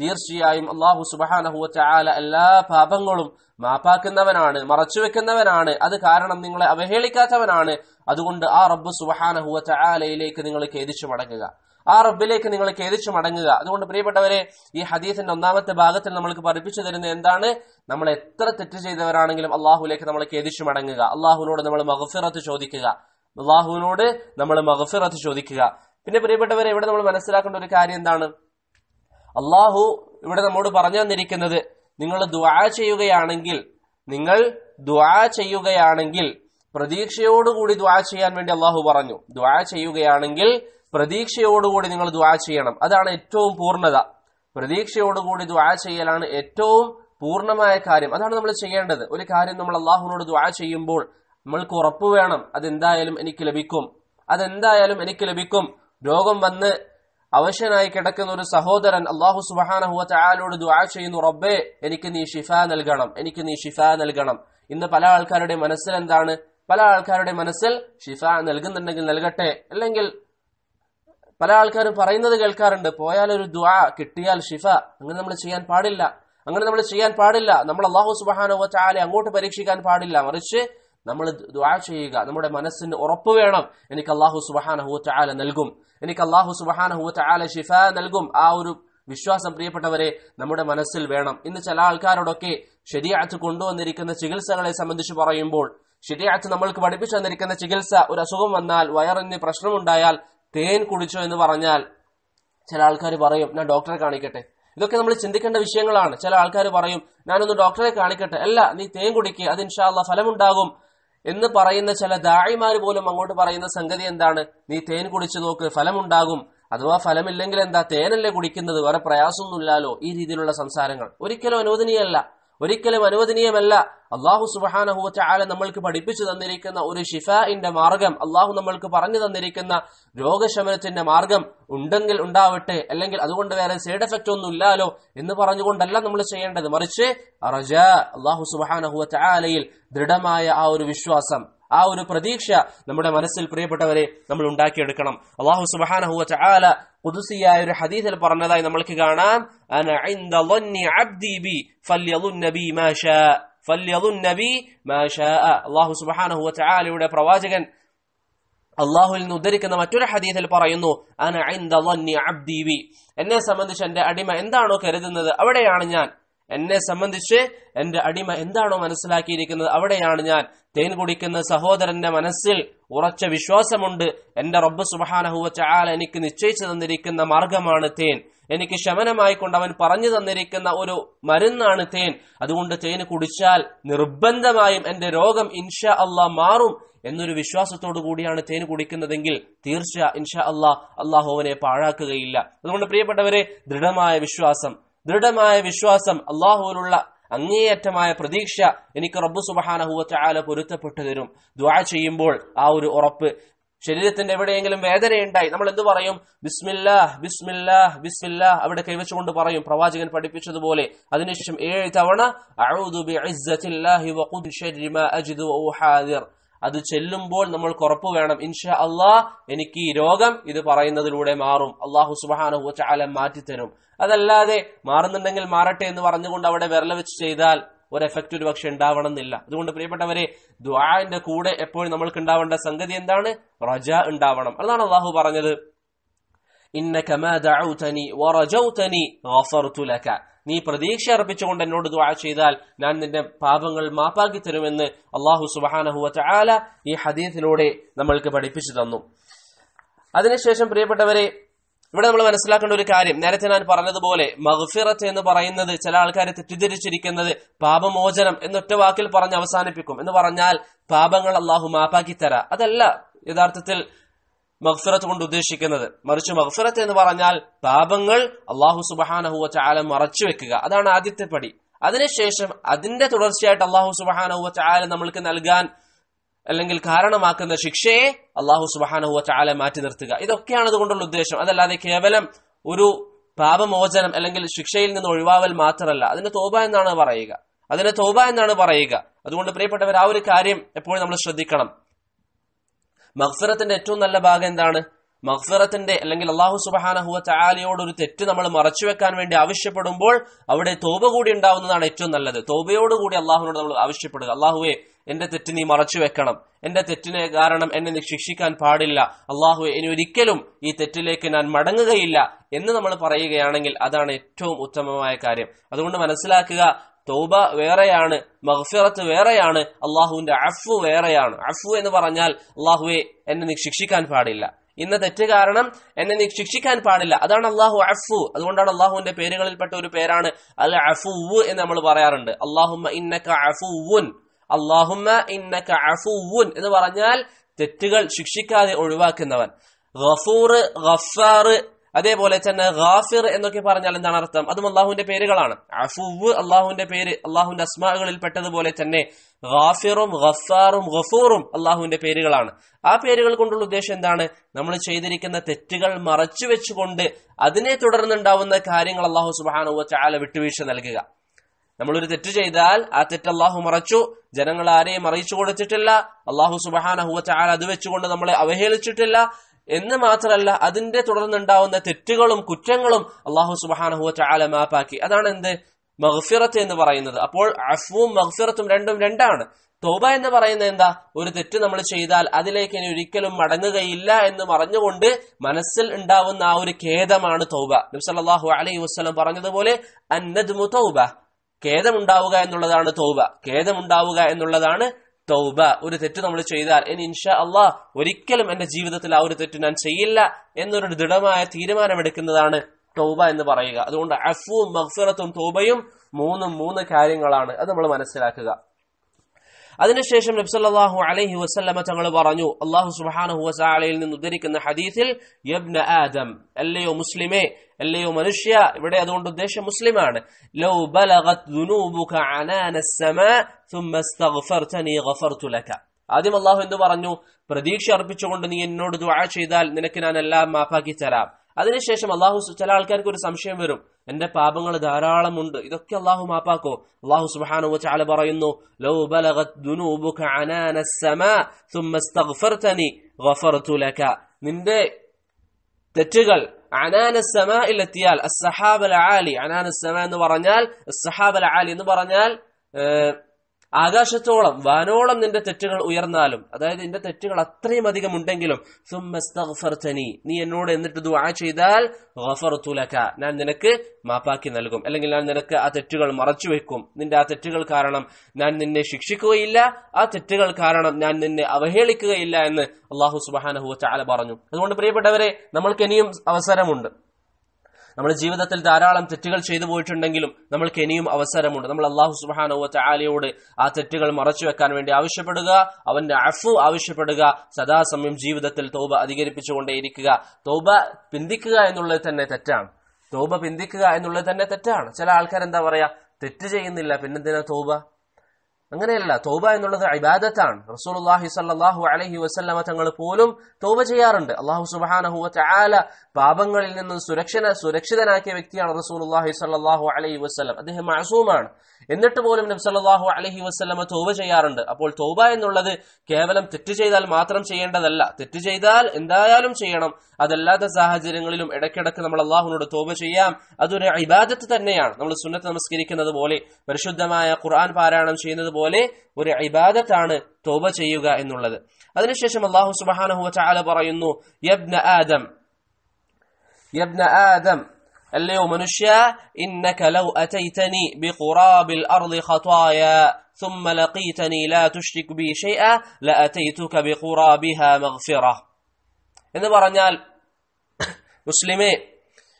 തീർച്ചയായും അള്ളാഹു സുബാനഹുല എല്ലാ പാപങ്ങളും മാപ്പാക്കുന്നവനാണ് മറച്ചുവെക്കുന്നവനാണ് അത് കാരണം നിങ്ങളെ അവഹേളിക്കാത്തവനാണ് അതുകൊണ്ട് ആ റബ്ബ് സുബഹാനഹുവ ചായാലയിലേക്ക് നിങ്ങൾ ഖേദിച്ചു മടങ്ങുക ആ റബ്ബിലേക്ക് നിങ്ങൾ ഖേദിച്ചു മടങ്ങുക അതുകൊണ്ട് പ്രിയപ്പെട്ടവരെ ഈ ഹദീസിന്റെ ഒന്നാമത്തെ ഭാഗത്തിൽ നമ്മൾക്ക് പഠിപ്പിച്ചു തരുന്ന എന്താണ് നമ്മൾ എത്ര തെറ്റ് ചെയ്തവരാണെങ്കിലും അള്ളാഹുലേക്ക് നമ്മൾ ഖേദിച്ചു മടങ്ങുക അള്ളാഹുവിനോട് നമ്മൾ മഹഫിറത്ത് ചോദിക്കുക അള്ളാഹുവിനോട് നമ്മൾ മഹഫിറത്ത് ചോദിക്കുക പിന്നെ പ്രിയപ്പെട്ടവരെ ഇവിടെ നമ്മൾ മനസ്സിലാക്കേണ്ട ഒരു കാര്യം എന്താണ് അള്ളാഹു ഇവിടെ നമ്മോട് പറഞ്ഞു തന്നിരിക്കുന്നത് നിങ്ങൾ ദ്വാ ചെയ്യുകയാണെങ്കിൽ നിങ്ങൾ ദ്വാ ചെയ്യുകയാണെങ്കിൽ പ്രതീക്ഷയോടുകൂടി ദ്വാ ചെയ്യാൻ വേണ്ടി അള്ളാഹു പറഞ്ഞു ദ്വാ ചെയ്യുകയാണെങ്കിൽ പ്രതീക്ഷയോടുകൂടി നിങ്ങൾ ദ്വാ ചെയ്യണം അതാണ് ഏറ്റവും പൂർണ്ണത പ്രതീക്ഷയോടുകൂടി ദ്വാ ചെയ്യലാണ് ഏറ്റവും പൂർണ്ണമായ കാര്യം അതാണ് നമ്മൾ ചെയ്യേണ്ടത് ഒരു കാര്യം നമ്മൾ അള്ളാഹുവിനോട് ദ്വാ ചെയ്യുമ്പോൾ നമ്മൾക്ക് ഉറപ്പ് വേണം അതെന്തായാലും എനിക്ക് ലഭിക്കും അതെന്തായാലും എനിക്ക് ലഭിക്കും രോഗം വന്ന് അവശനായി കിടക്കുന്ന ഒരു സഹോദരൻ അള്ളാഹു സുബാനോട് ആലോട് ദ്വാ ചെയ്യുന്നു റബ്ബേ എനിക്ക് നീ ഷിഫ നൽകണം എനിക്ക് നീ ഷിഫ നൽകണം ഇന്ന് പല ആൾക്കാരുടെ മനസ്സിൽ എന്താണ് പല ആൾക്കാരുടെ മനസ്സിൽ ഷിഫ നൽകുന്നുണ്ടെങ്കിൽ നൽകട്ടെ അല്ലെങ്കിൽ പല ആൾക്കാരും പറയുന്നത് കേൾക്കാറുണ്ട് പോയാൽ ഒരു ദ്വാ കിട്ടിയാൽ ഷിഫ അങ്ങനെ നമ്മൾ ചെയ്യാൻ പാടില്ല അങ്ങനെ നമ്മൾ ചെയ്യാൻ പാടില്ല നമ്മൾ അള്ളാഹു സുബാനോ ചാലെ അങ്ങോട്ട് പരീക്ഷിക്കാൻ പാടില്ല മറിച്ച് നമ്മൾ ദുആ ചെയ്യുക നമ്മുടെ മനസ്സിന് ഉറപ്പ് വേണം എനിക്ക് അള്ളാഹു സുബഹാനഹു ആല നൽകും എനിക്ക് അള്ളാഹു സുബഹാനഹു ആല ഷിഫ നൽകും ആ ഒരു വിശ്വാസം പ്രിയപ്പെട്ടവരെ നമ്മുടെ മനസ്സിൽ വേണം ഇന്ന് ചില ആൾക്കാരോടൊക്കെ ശരിയാച്ച് കൊണ്ടുവന്നിരിക്കുന്ന ചികിത്സകളെ സംബന്ധിച്ച് പറയുമ്പോൾ ശരിയാച്ച് നമ്മൾക്ക് പഠിപ്പിച്ചു തന്നിരിക്കുന്ന ചികിത്സ ഒരു അസുഖം വന്നാൽ വയറിന് പ്രശ്നമുണ്ടായാൽ തേൻ കുടിച്ചോ എന്ന് പറഞ്ഞാൽ ചില ആൾക്കാർ പറയും ഞാൻ ഡോക്ടറെ കാണിക്കട്ടെ ഇതൊക്കെ നമ്മൾ ചിന്തിക്കേണ്ട വിഷയങ്ങളാണ് ചില ആൾക്കാർ പറയും ഞാനൊന്ന് ഡോക്ടറെ കാണിക്കട്ടെ അല്ല നീ തേൻ കുടിക്കുക അത് ഇൻഷാല്ല ഫലമുണ്ടാകും എന്ന് പറയുന്ന ചില ദാഴിമാര് പോലും അങ്ങോട്ട് പറയുന്ന സംഗതി എന്താണ് നീ തേൻ കുടിച്ചു നോക്ക് ഫലമുണ്ടാകും അഥവാ ഫലമില്ലെങ്കിൽ എന്താ തേനല്ലേ കുടിക്കുന്നത് വേറെ പ്രയാസമൊന്നുമില്ലാലോ ഈ രീതിയിലുള്ള സംസാരങ്ങൾ ഒരിക്കലും അനുവദനീയല്ല ഒരിക്കലും അനുവദനീയമല്ല അള്ളാഹു സുബഹാനഹുവറ്റായ നമ്മൾക്ക് പഠിപ്പിച്ചു തന്നിരിക്കുന്ന ഒരു ഷിഫാഇന്റെ മാർഗം അള്ളാഹു നമ്മൾക്ക് പറഞ്ഞു തന്നിരിക്കുന്ന രോഗശമനത്തിന്റെ മാർഗം ഉണ്ടെങ്കിൽ ഉണ്ടാവട്ടെ അല്ലെങ്കിൽ അതുകൊണ്ട് വേറെ സൈഡ് എഫക്റ്റ് ഒന്നും ഇല്ലാലോ എന്ന് പറഞ്ഞുകൊണ്ടല്ല നമ്മൾ ചെയ്യേണ്ടത് മറിച്ച് അറജ അള്ളാഹു സുബഹാനഹുവറ്റായാലയിൽ ദൃഢമായ ആ ഒരു വിശ്വാസം ആ ഒരു പ്രതീക്ഷ നമ്മുടെ മനസ്സിൽ പ്രിയപ്പെട്ടവരെ നമ്മൾ ഉണ്ടാക്കിയെടുക്കണം അള്ളാഹു സുബാനഹുവ ചാല പുതുസിയായ ഒരു ഹദീസിൽ പറഞ്ഞതായി നമ്മൾക്ക് കാണാം അള്ളാഹു സുബാനഹുവ ചാലയുടെ പ്രവാചകൻ അള്ളാഹുവിൽ നിന്ന് ഉദ്ധരിക്കുന്ന മറ്റൊരു ഹദീസിൽ പറയുന്നു എന്നെ സംബന്ധിച്ച് എന്റെ അടിമ എന്താണോ കരുതുന്നത് അവിടെയാണ് ഞാൻ എന്നെ സംബന്ധിച്ച് എന്റെ അടിമ എന്താണോ മനസ്സിലാക്കിയിരിക്കുന്നത് അവിടെയാണ് ഞാൻ തേൻ കുടിക്കുന്ന സഹോദരന്റെ മനസ്സിൽ ഉറച്ച വിശ്വാസമുണ്ട് എന്റെ റബ്ബ് സുബഹാനഹുവ ചാൽ എനിക്ക് നിശ്ചയിച്ചു തന്നിരിക്കുന്ന മാർഗമാണ് തേൻ എനിക്ക് ശമനമായി കൊണ്ട് അവൻ പറഞ്ഞു തന്നിരിക്കുന്ന ഒരു മരുന്നാണ് തേൻ അതുകൊണ്ട് തേൻ കുടിച്ചാൽ നിർബന്ധമായും എന്റെ രോഗം ഇൻഷാ അള്ളാ മാറും എന്നൊരു വിശ്വാസത്തോടു കൂടിയാണ് തേൻ കുടിക്കുന്നതെങ്കിൽ തീർച്ച ഇൻഷാ അള്ളാ അള്ളാഹു പാഴാക്കുകയില്ല അതുകൊണ്ട് പ്രിയപ്പെട്ടവരെ ദൃഢമായ വിശ്വാസം ദൃഢമായ വിശ്വാസം അള്ളാഹുവിലുള്ള അങ്ങേയറ്റമായ പ്രതീക്ഷ എനിക്ക് റബ്ബു സുബഹാനഹുവറ്റാല പൊരുത്തപ്പെട്ടു തരും ദ്വാ ചെയ്യുമ്പോൾ ആ ഒരു ഉറപ്പ് ശരീരത്തിന്റെ എവിടെയെങ്കിലും വേദനയുണ്ടായി നമ്മൾ എന്ത് പറയും ബിസ്മില്ലാ ബിസ്മില്ലാ ബിസ്മില്ലാ അവിടെ കൈവച്ചുകൊണ്ട് പറയും പ്രവാചകൻ പഠിപ്പിച്ചതുപോലെ അതിനുശേഷം ഏഴ് തവണ അത് ചെല്ലുമ്പോൾ നമ്മൾ കുറപ്പ് വേണം ഇൻഷാ അള്ളാ എനിക്ക് ഈ രോഗം ഇത് പറയുന്നതിലൂടെ മാറും അള്ളാഹു സുബാനഹു മാറ്റി മാറ്റിത്തരും അതല്ലാതെ മാറുന്നുണ്ടെങ്കിൽ മാറട്ടെ എന്ന് പറഞ്ഞുകൊണ്ട് അവിടെ വിരല വെച്ച് ചെയ്താൽ ഒരു എഫക്റ്റ് ഒരു പക്ഷെ ഉണ്ടാവണമെന്നില്ല അതുകൊണ്ട് പ്രിയപ്പെട്ടവരെ ദ്വാന്റെ കൂടെ എപ്പോഴും നമ്മൾക്ക് ഉണ്ടാവേണ്ട സംഗതി എന്താണ് റജ ഉണ്ടാവണം അതാണ് അള്ളാഹു പറഞ്ഞത് ഇന്നക മാ ദഅഉതനി വറജൗതനി ഗഫർതു ലക നീ പ്രതീക്ഷ അർപ്പിച്ചുകൊണ്ട് എന്നോട് ദുആ ചെയ്താൽ ഞാൻ നിന്റെ പാപങ്ങൾ മാപ്പാക്കി തരുമെന്ന് അള്ളാഹു സുബഹാനഹു വതആല ഈ ഹദീസിലൂടെ നമ്മൾക്ക് പഠിപ്പിച്ചു തന്നു അതിനുശേഷം പ്രിയപ്പെട്ടവരെ ഇവിടെ നമ്മൾ മനസ്സിലാക്കേണ്ട ഒരു കാര്യം നേരത്തെ ഞാൻ പറഞ്ഞതുപോലെ മഹ്ഫിറത്ത് എന്ന് പറയുന്നത് ചില ആൾക്കാർ തെറ്റിദ്ധരിച്ചിരിക്കുന്നത് പാപമോചനം എന്നൊറ്റ വാക്കിൽ പറഞ്ഞ് അവസാനിപ്പിക്കും എന്ന് പറഞ്ഞാൽ പാപങ്ങൾ അള്ളാഹു മാപ്പാക്കി തരാ അതല്ല യഥാർത്ഥത്തിൽ മഹ്സുറത്ത് കൊണ്ട് ഉദ്ദേശിക്കുന്നത് മറിച്ച് മഹ്സുറത്ത് എന്ന് പറഞ്ഞാൽ പാപങ്ങൾ അള്ളാഹു സുബഹാനഹുവ ചാല മറച്ചു വെക്കുക അതാണ് ആദ്യത്തെ പടി അതിനുശേഷം അതിന്റെ തുടർച്ചയായിട്ട് അള്ളാഹു സുബഹാനഹുവ ചാല നമ്മൾക്ക് നൽകാൻ അല്ലെങ്കിൽ കാരണമാക്കുന്ന ശിക്ഷയെ അള്ളാഹു സുബഹാനഹുവ ചാല മാറ്റി നിർത്തുക ഇതൊക്കെയാണ് അതുകൊണ്ടുള്ള ഉദ്ദേശം അതല്ലാതെ കേവലം ഒരു പാപമോചനം അല്ലെങ്കിൽ ശിക്ഷയിൽ നിന്ന് ഒഴിവാവൽ മാത്രമല്ല അതിന് തോബ എന്നാണ് പറയുക അതിന് തോബ എന്നാണ് പറയുക അതുകൊണ്ട് പ്രിയപ്പെട്ടവർ ആ ഒരു കാര്യം എപ്പോഴും നമ്മൾ ശ്രദ്ധിക്കണം മഹ്ഫിറത്തിന്റെ ഏറ്റവും നല്ല ഭാഗം എന്താണ് മഹ്ഫിറത്തിന്റെ അല്ലെങ്കിൽ അള്ളാഹു വ തആലയോട് ഒരു തെറ്റ് നമ്മൾ മറച്ചു വെക്കാൻ വേണ്ടി ആവശ്യപ്പെടുമ്പോൾ അവിടെ തോപ കൂടി ഉണ്ടാവുന്നതാണ് ഏറ്റവും നല്ലത് തോപയോടുകൂടി അള്ളാഹുവിനോട് നമ്മൾ ആവശ്യപ്പെടുക അള്ളാഹുവെ എന്റെ തെറ്റ് നീ മറച്ചു വെക്കണം എന്റെ തെറ്റിനെ കാരണം എന്നെ നീ ശിക്ഷിക്കാൻ പാടില്ല അള്ളാഹു ഇനി ഒരിക്കലും ഈ തെറ്റിലേക്ക് ഞാൻ മടങ്ങുകയില്ല എന്ന് നമ്മൾ പറയുകയാണെങ്കിൽ അതാണ് ഏറ്റവും ഉത്തമമായ കാര്യം അതുകൊണ്ട് മനസ്സിലാക്കുക തൗബ വേറെയാണ് മഹ്ഫിറത്ത് വേറെയാണ് അള്ളാഹുവിന്റെ അഫു വേറെയാണ് അഫു എന്ന് പറഞ്ഞാൽ അള്ളാഹുവെ എന്നെ നീ ശിക്ഷിക്കാൻ പാടില്ല ഇന്ന തെറ്റ് കാരണം എന്നെ നീ ശിക്ഷിക്കാൻ പാടില്ല അതാണ് അള്ളാഹു അഫു അതുകൊണ്ടാണ് അള്ളാഹുവിന്റെ പേരുകളിൽപ്പെട്ട ഒരു പേരാണ് അൽ അഫു എന്ന് നമ്മൾ പറയാറുണ്ട് അള്ളാഹുമ്മ ഇന്നക്ക അഫുവുൻ അള്ളാഹുമ്മ ഇന്നക്ക അഫുവുൻ എന്ന് പറഞ്ഞാൽ തെറ്റുകൾ ശിക്ഷിക്കാതെ ഒഴിവാക്കുന്നവൻ ഗഫൂർ ഗഫാർ അതേപോലെ തന്നെ ഗാഫിർ എന്നൊക്കെ പറഞ്ഞാൽ എന്താണ് അർത്ഥം അതും അള്ളാഹുവിന്റെ പേരുകളാണ് അഫുവ് അള്ളാഹുവിന്റെ പേര് അള്ളാഹുവിന്റെ അസ്മാകളിൽ പെട്ടതുപോലെ തന്നെ ഗാഫിറും ഗഫാറും ഗഫൂറും അള്ളാഹുവിന്റെ പേരുകളാണ് ആ പേരുകൾ കൊണ്ടുള്ള ഉദ്ദേശം എന്താണ് നമ്മൾ ചെയ്തിരിക്കുന്ന തെറ്റുകൾ മറച്ചു വെച്ചുകൊണ്ട് അതിനെ തുടർന്നുണ്ടാവുന്ന കാര്യങ്ങൾ അള്ളാഹു സുബാനുവ ചാല വിട്ടുവീഴ്ച നൽകുക നമ്മളൊരു തെറ്റ് ചെയ്താൽ ആ തെറ്റ് അള്ളാഹു മറച്ചു ജനങ്ങൾ ആരെയും അറിയിച്ചു കൊടുത്തിട്ടില്ല അള്ളാഹു സുബഹാനഹുവ ചാൽ അത് വെച്ചുകൊണ്ട് നമ്മളെ അവഹേളിച്ചിട്ടില്ല എന്ന് മാത്രമല്ല അതിന്റെ തുടർന്നുണ്ടാവുന്ന തെറ്റുകളും കുറ്റങ്ങളും അള്ളാഹു സുബാനഹുവ ചാല മാപ്പാക്കി അതാണ് എന്ത് മഹ്ഫിറത്ത് എന്ന് പറയുന്നത് അപ്പോൾ അഫുവും മഹ്ഫിറത്തും രണ്ടും രണ്ടാണ് തോബ എന്ന് പറയുന്നത് എന്താ ഒരു തെറ്റ് നമ്മൾ ചെയ്താൽ അതിലേക്ക് ഇനി ഒരിക്കലും മടങ്ങുകയില്ല എന്ന് പറഞ്ഞുകൊണ്ട് മനസ്സിൽ ഉണ്ടാവുന്ന ആ ഒരു ഖേദമാണ് തോബ നബ്സല്ലാഹു അലൈഹി വസ്ലം പറഞ്ഞതുപോലെ അന്നദ്മു തോബ ഖേദമുണ്ടാവുക എന്നുള്ളതാണ് തോബ ഖേദമുണ്ടാവുക എന്നുള്ളതാണ് തൗബ ഒരു തെറ്റ് നമ്മൾ ചെയ്താൽ ഇനി ഇൻഷാ അള്ളാഹ് ഒരിക്കലും എന്റെ ജീവിതത്തിൽ ആ ഒരു തെറ്റ് ഞാൻ ചെയ്യില്ല എന്നൊരു ദൃഢമായ തീരുമാനമെടുക്കുന്നതാണ് തൗബ എന്ന് പറയുക അതുകൊണ്ട് അഫുവും മഹ്ഫിറത്തും തൗബയും മൂന്നും മൂന്ന് കാര്യങ്ങളാണ് അത് നമ്മൾ മനസ്സിലാക്കുക അതിനുശേഷം നബ്സല്ലാഹു അലൈഹി വസ്ലമ തങ്ങൾ പറഞ്ഞു അള്ളാഹു സുബാനഹു വസാലയിൽ നിന്ന് ഉദ്ധരിക്കുന്ന ഹദീസിൽ യബ്ന ആദം അല്ലയോ മുസ്ലിമേ അല്ലയോ മനുഷ്യ ഇവിടെ അതുകൊണ്ട് ഉദ്ദേശം മുസ്ലിമാണ് ലൗ ബലഗത് ദുനൂബുക അനാന السماء ثم استغفرتني غفرت لك ആദ്യം അള്ളാഹു എന്തു പറഞ്ഞു പ്രതീക്ഷ അർപ്പിച്ചുകൊണ്ട് നീ എന്നോട് ദുആ ചെയ്താൽ നിനക്ക് ഞാൻ എല്ലാം മാപ്പാക്കി തരാം അതിനുശേഷം അള്ളാഹു ചില ആൾക്കാർക്ക് ഒരു സംശയം വരും എന്റെ പാപങ്ങൾ ധാരാളമുണ്ട് ഇതൊക്കെ അള്ളാഹു മാപ്പാക്കോ അള്ളാഹു സുബാനു ചാല പറയുന്നു ലോ ബലകത്ത് നിന്റെ തെറ്റുകൾ അനാനസമയിൽ അസഹാബൽ ആലി അനാനസമ എന്ന് പറഞ്ഞാൽ അസഹാബൽ ആലി എന്ന് പറഞ്ഞാൽ ആകാശത്തോളം വാനോളം നിന്റെ തെറ്റുകൾ ഉയർന്നാലും അതായത് നിന്റെ തെറ്റുകൾ അത്രയും അധികം ഉണ്ടെങ്കിലും നീ എന്നോട് എന്നിട്ട് ദുആ ചെയ്താൽ ഞാൻ നിനക്ക് മാപ്പാക്കി നൽകും അല്ലെങ്കിൽ ഞാൻ നിനക്ക് ആ തെറ്റുകൾ മറച്ചു വെക്കും നിന്റെ ആ തെറ്റുകൾ കാരണം ഞാൻ നിന്നെ ശിക്ഷിക്കുകയില്ല ആ തെറ്റുകൾ കാരണം ഞാൻ നിന്നെ അവഹേളിക്കുകയില്ല എന്ന് അള്ളാഹു സുബാനഹു ചാല പറഞ്ഞു അതുകൊണ്ട് പ്രിയപ്പെട്ടവരെ നമ്മൾക്ക് ഇനിയും അവസരമുണ്ട് നമ്മുടെ ജീവിതത്തിൽ ധാരാളം തെറ്റുകൾ ചെയ്തു പോയിട്ടുണ്ടെങ്കിലും നമ്മൾക്ക് ഇനിയും അവസരമുണ്ട് നമ്മൾ അള്ളാഹു സുബാനോത്ത ആലയോട് ആ തെറ്റുകൾ മറച്ചു വെക്കാൻ വേണ്ടി ആവശ്യപ്പെടുക അവന്റെ അഫു ആവശ്യപ്പെടുക സദാസമയം ജീവിതത്തിൽ തോബ അധികരിപ്പിച്ചുകൊണ്ടേയിരിക്കുക തോബ പിന്തിക്കുക എന്നുള്ളത് തന്നെ തെറ്റാണ് തോബ പിന്തിക്കുക എന്നുള്ളത് തന്നെ തെറ്റാണ് ചില ആൾക്കാർ എന്താ പറയാ തെറ്റ് ചെയ്യുന്നില്ല പിന്നെന്തിനാ തോബ അങ്ങനെയല്ല തോബ എന്നുള്ളത് ഇബാദത്താണ് അള്ളാഹി സല്ലാഹു അലഹി വസ്ല്ലമ തങ്ങൾ പോലും തോബ ചെയ്യാറുണ്ട് അള്ളാഹു സുബാനഹു ചാല പാപങ്ങളിൽ നിന്ന് സുരക്ഷന സുരക്ഷിതനാക്കിയ വ്യക്തിയാണ് അള്ളാഹി സല്ലാഹു അലഹി വസ്ലം അദ്ദേഹം മാസൂമാണ് എന്നിട്ട് പോലും നബി സല്ലാഹു അലഹി വസ്ലമ തോബ ചെയ്യാറുണ്ട് അപ്പോൾ തോബ എന്നുള്ളത് കേവലം തെറ്റ് ചെയ്താൽ മാത്രം ചെയ്യേണ്ടതല്ല തെറ്റ് ചെയ്താൽ എന്തായാലും ചെയ്യണം അതല്ലാത്ത സാഹചര്യങ്ങളിലും ഇടയ്ക്കിടക്ക് നമ്മൾ അള്ളാഹുനോട് തോബ ചെയ്യാം അതൊരു ഇബാദത്ത് തന്നെയാണ് നമ്മൾ സുന്നത്ത് നമസ്കരിക്കുന്നത് പോലെ പരിശുദ്ധമായ ഖുർആൻ പാരായണം ചെയ്യുന്നത് പോലെ ഒരു ഇബാദത്താണ് തോബ ചെയ്യുക എന്നുള്ളത് അതിനുശേഷം അള്ളാഹു സുബഹാനഹുവ ചാല പറയുന്നു യബ്ന ആദം യബ്ന ആദം അല്ലയോ മനുഷ്യ ഇന്നക ലൗ അതൈതനി ബിഖുറാബിൽ അർളി ഖതായ ثم لقيتني لا تشرك بي شيئا لأتيتك بقرابها مغفرة എന്ന് പറഞ്ഞാൽ മുസ്ലിമേ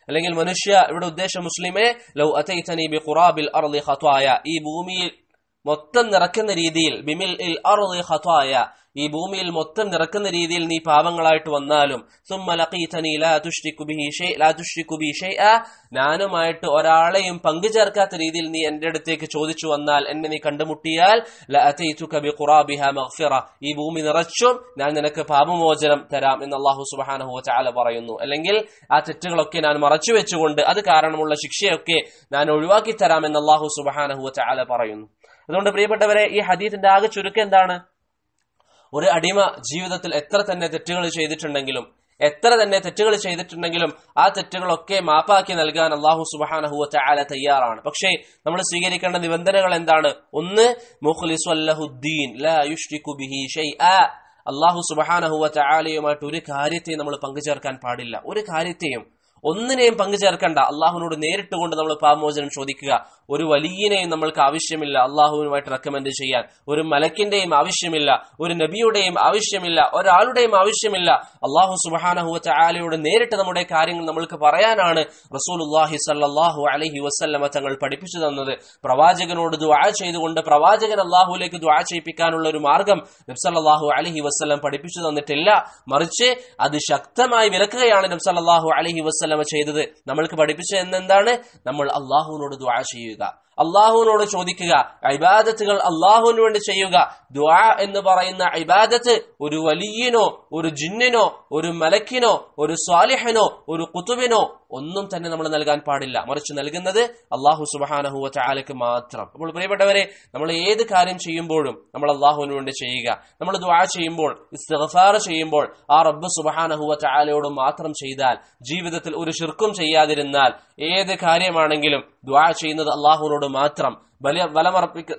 അല്ലെങ്കിൽ മനുഷ്യ ഇവിടെ ഉദ്ദേശം മുസ്ലിമേ ലൗ അതൈതനി ബിഖുറാബിൽ അർളി ഖതായ ഈ ഭൂമിയിൽ മൊത്തം നിറക്കുന്ന രീതിയിൽ ബിമിൽ ഇൽ അറുതി ഈ ഭൂമിയിൽ മൊത്തം നിറക്കുന്ന രീതിയിൽ നീ പാപങ്ങളായിട്ട് വന്നാലും ഞാനുമായിട്ട് ഒരാളെയും പങ്കുചേർക്കാത്ത രീതിയിൽ നീ എന്റെ അടുത്തേക്ക് ചോദിച്ചു വന്നാൽ എന്നെ നീ കണ്ടുമുട്ടിയാൽ ഈ ഭൂമി നിറച്ചും ഞാൻ നിനക്ക് പാപമോചനം തരാം എന്ന് അള്ളാഹു സുബാനഹു ചാല പറയുന്നു അല്ലെങ്കിൽ ആ തെറ്റുകളൊക്കെ ഞാൻ മറച്ചു വെച്ചുകൊണ്ട് അത് കാരണമുള്ള ശിക്ഷയൊക്കെ ഞാൻ ഒഴിവാക്കി തരാം എന്ന് അള്ളാഹു സുബാനഹു ചാല പറയുന്നു അതുകൊണ്ട് പ്രിയപ്പെട്ടവരെ ഈ ഹദീസിന്റെ ആകെ ചുരുക്കം എന്താണ് ഒരു അടിമ ജീവിതത്തിൽ എത്ര തന്നെ തെറ്റുകൾ ചെയ്തിട്ടുണ്ടെങ്കിലും എത്ര തന്നെ തെറ്റുകൾ ചെയ്തിട്ടുണ്ടെങ്കിലും ആ തെറ്റുകളൊക്കെ മാപ്പാക്കി നൽകാൻ അള്ളാഹു സുബാനഹുവ ചാല തയ്യാറാണ് പക്ഷേ നമ്മൾ സ്വീകരിക്കേണ്ട നിബന്ധനകൾ എന്താണ് ഒന്ന് അള്ളാഹു സുബാനഹുവ ചാലയുമായിട്ട് ഒരു കാര്യത്തെയും നമ്മൾ പങ്കുചേർക്കാൻ പാടില്ല ഒരു കാര്യത്തെയും ഒന്നിനെയും പങ്കുചേർക്കണ്ട അള്ളാഹുവിനോട് നേരിട്ട് കൊണ്ട് നമ്മൾ പാപമോചനം ചോദിക്കുക ഒരു വലിയനെയും നമ്മൾക്ക് ആവശ്യമില്ല അള്ളാഹുവിനുമായിട്ട് റെക്കമെൻഡ് ചെയ്യാൻ ഒരു മലക്കിന്റെയും ആവശ്യമില്ല ഒരു നബിയുടെയും ആവശ്യമില്ല ഒരാളുടെയും ആവശ്യമില്ല അള്ളാഹു സുബാനഹുവച്ച നേരിട്ട് നമ്മുടെ കാര്യങ്ങൾ നമ്മൾക്ക് പറയാനാണ് റസൂലുല്ലാഹി സല്ലാഹു അലഹി വസ്ല്ലമ തങ്ങൾ പഠിപ്പിച്ചു തന്നത് പ്രവാചകനോട് ദ്വാ ചെയ്തുകൊണ്ട് പ്രവാചകൻ അള്ളാഹുലേക്ക് ദ്വാ ചെയ്യിപ്പിക്കാനുള്ള ഒരു മാർഗം നബ്സല്ലാഹു അലഹി വസ്ലം പഠിപ്പിച്ചു തന്നിട്ടില്ല മറിച്ച് അത് ശക്തമായി വിലക്കുകയാണ് നബ്സല്ലാഹു അലഹി വസ്ലം വസ്ലമ ചെയ്തത് നമ്മൾക്ക് പഠിപ്പിച്ചത് എന്താണ് നമ്മൾ അള്ളാഹുവിനോട് ദ്വാ ചെയ്യുക അള്ളാഹുവിനോട് ചോദിക്കുക ഇബാദത്തുകൾ അള്ളാഹുവിന് വേണ്ടി ചെയ്യുക ദ്വാ എന്ന് പറയുന്ന ഇബാദത്ത് ഒരു വലിയനോ ഒരു ജിന്നിനോ ഒരു മലക്കിനോ ഒരു സ്വാലിഹനോ ഒരു കുത്തുബിനോ ഒന്നും തന്നെ നമ്മൾ നൽകാൻ പാടില്ല മറിച്ച് നൽകുന്നത് അള്ളാഹു സുബാനഹുവ ചാലക്ക് മാത്രം അപ്പോൾ പ്രിയപ്പെട്ടവരെ നമ്മൾ ഏത് കാര്യം ചെയ്യുമ്പോഴും നമ്മൾ അള്ളാഹുവിന് വേണ്ടി ചെയ്യുക നമ്മൾ ദ്വാ ചെയ്യുമ്പോൾ ഇസ്തഫാർ ചെയ്യുമ്പോൾ ആ റബ്ബ് സുബാനഹുവ ചാലയോട് മാത്രം ചെയ്താൽ ജീവിതത്തിൽ ഒരു ശിർക്കും ചെയ്യാതിരുന്നാൽ ഏത് കാര്യമാണെങ്കിലും ദ്വാ ചെയ്യുന്നത് അള്ളാഹുവിനോട് മാത്രം ബലമർപ്പിക്ക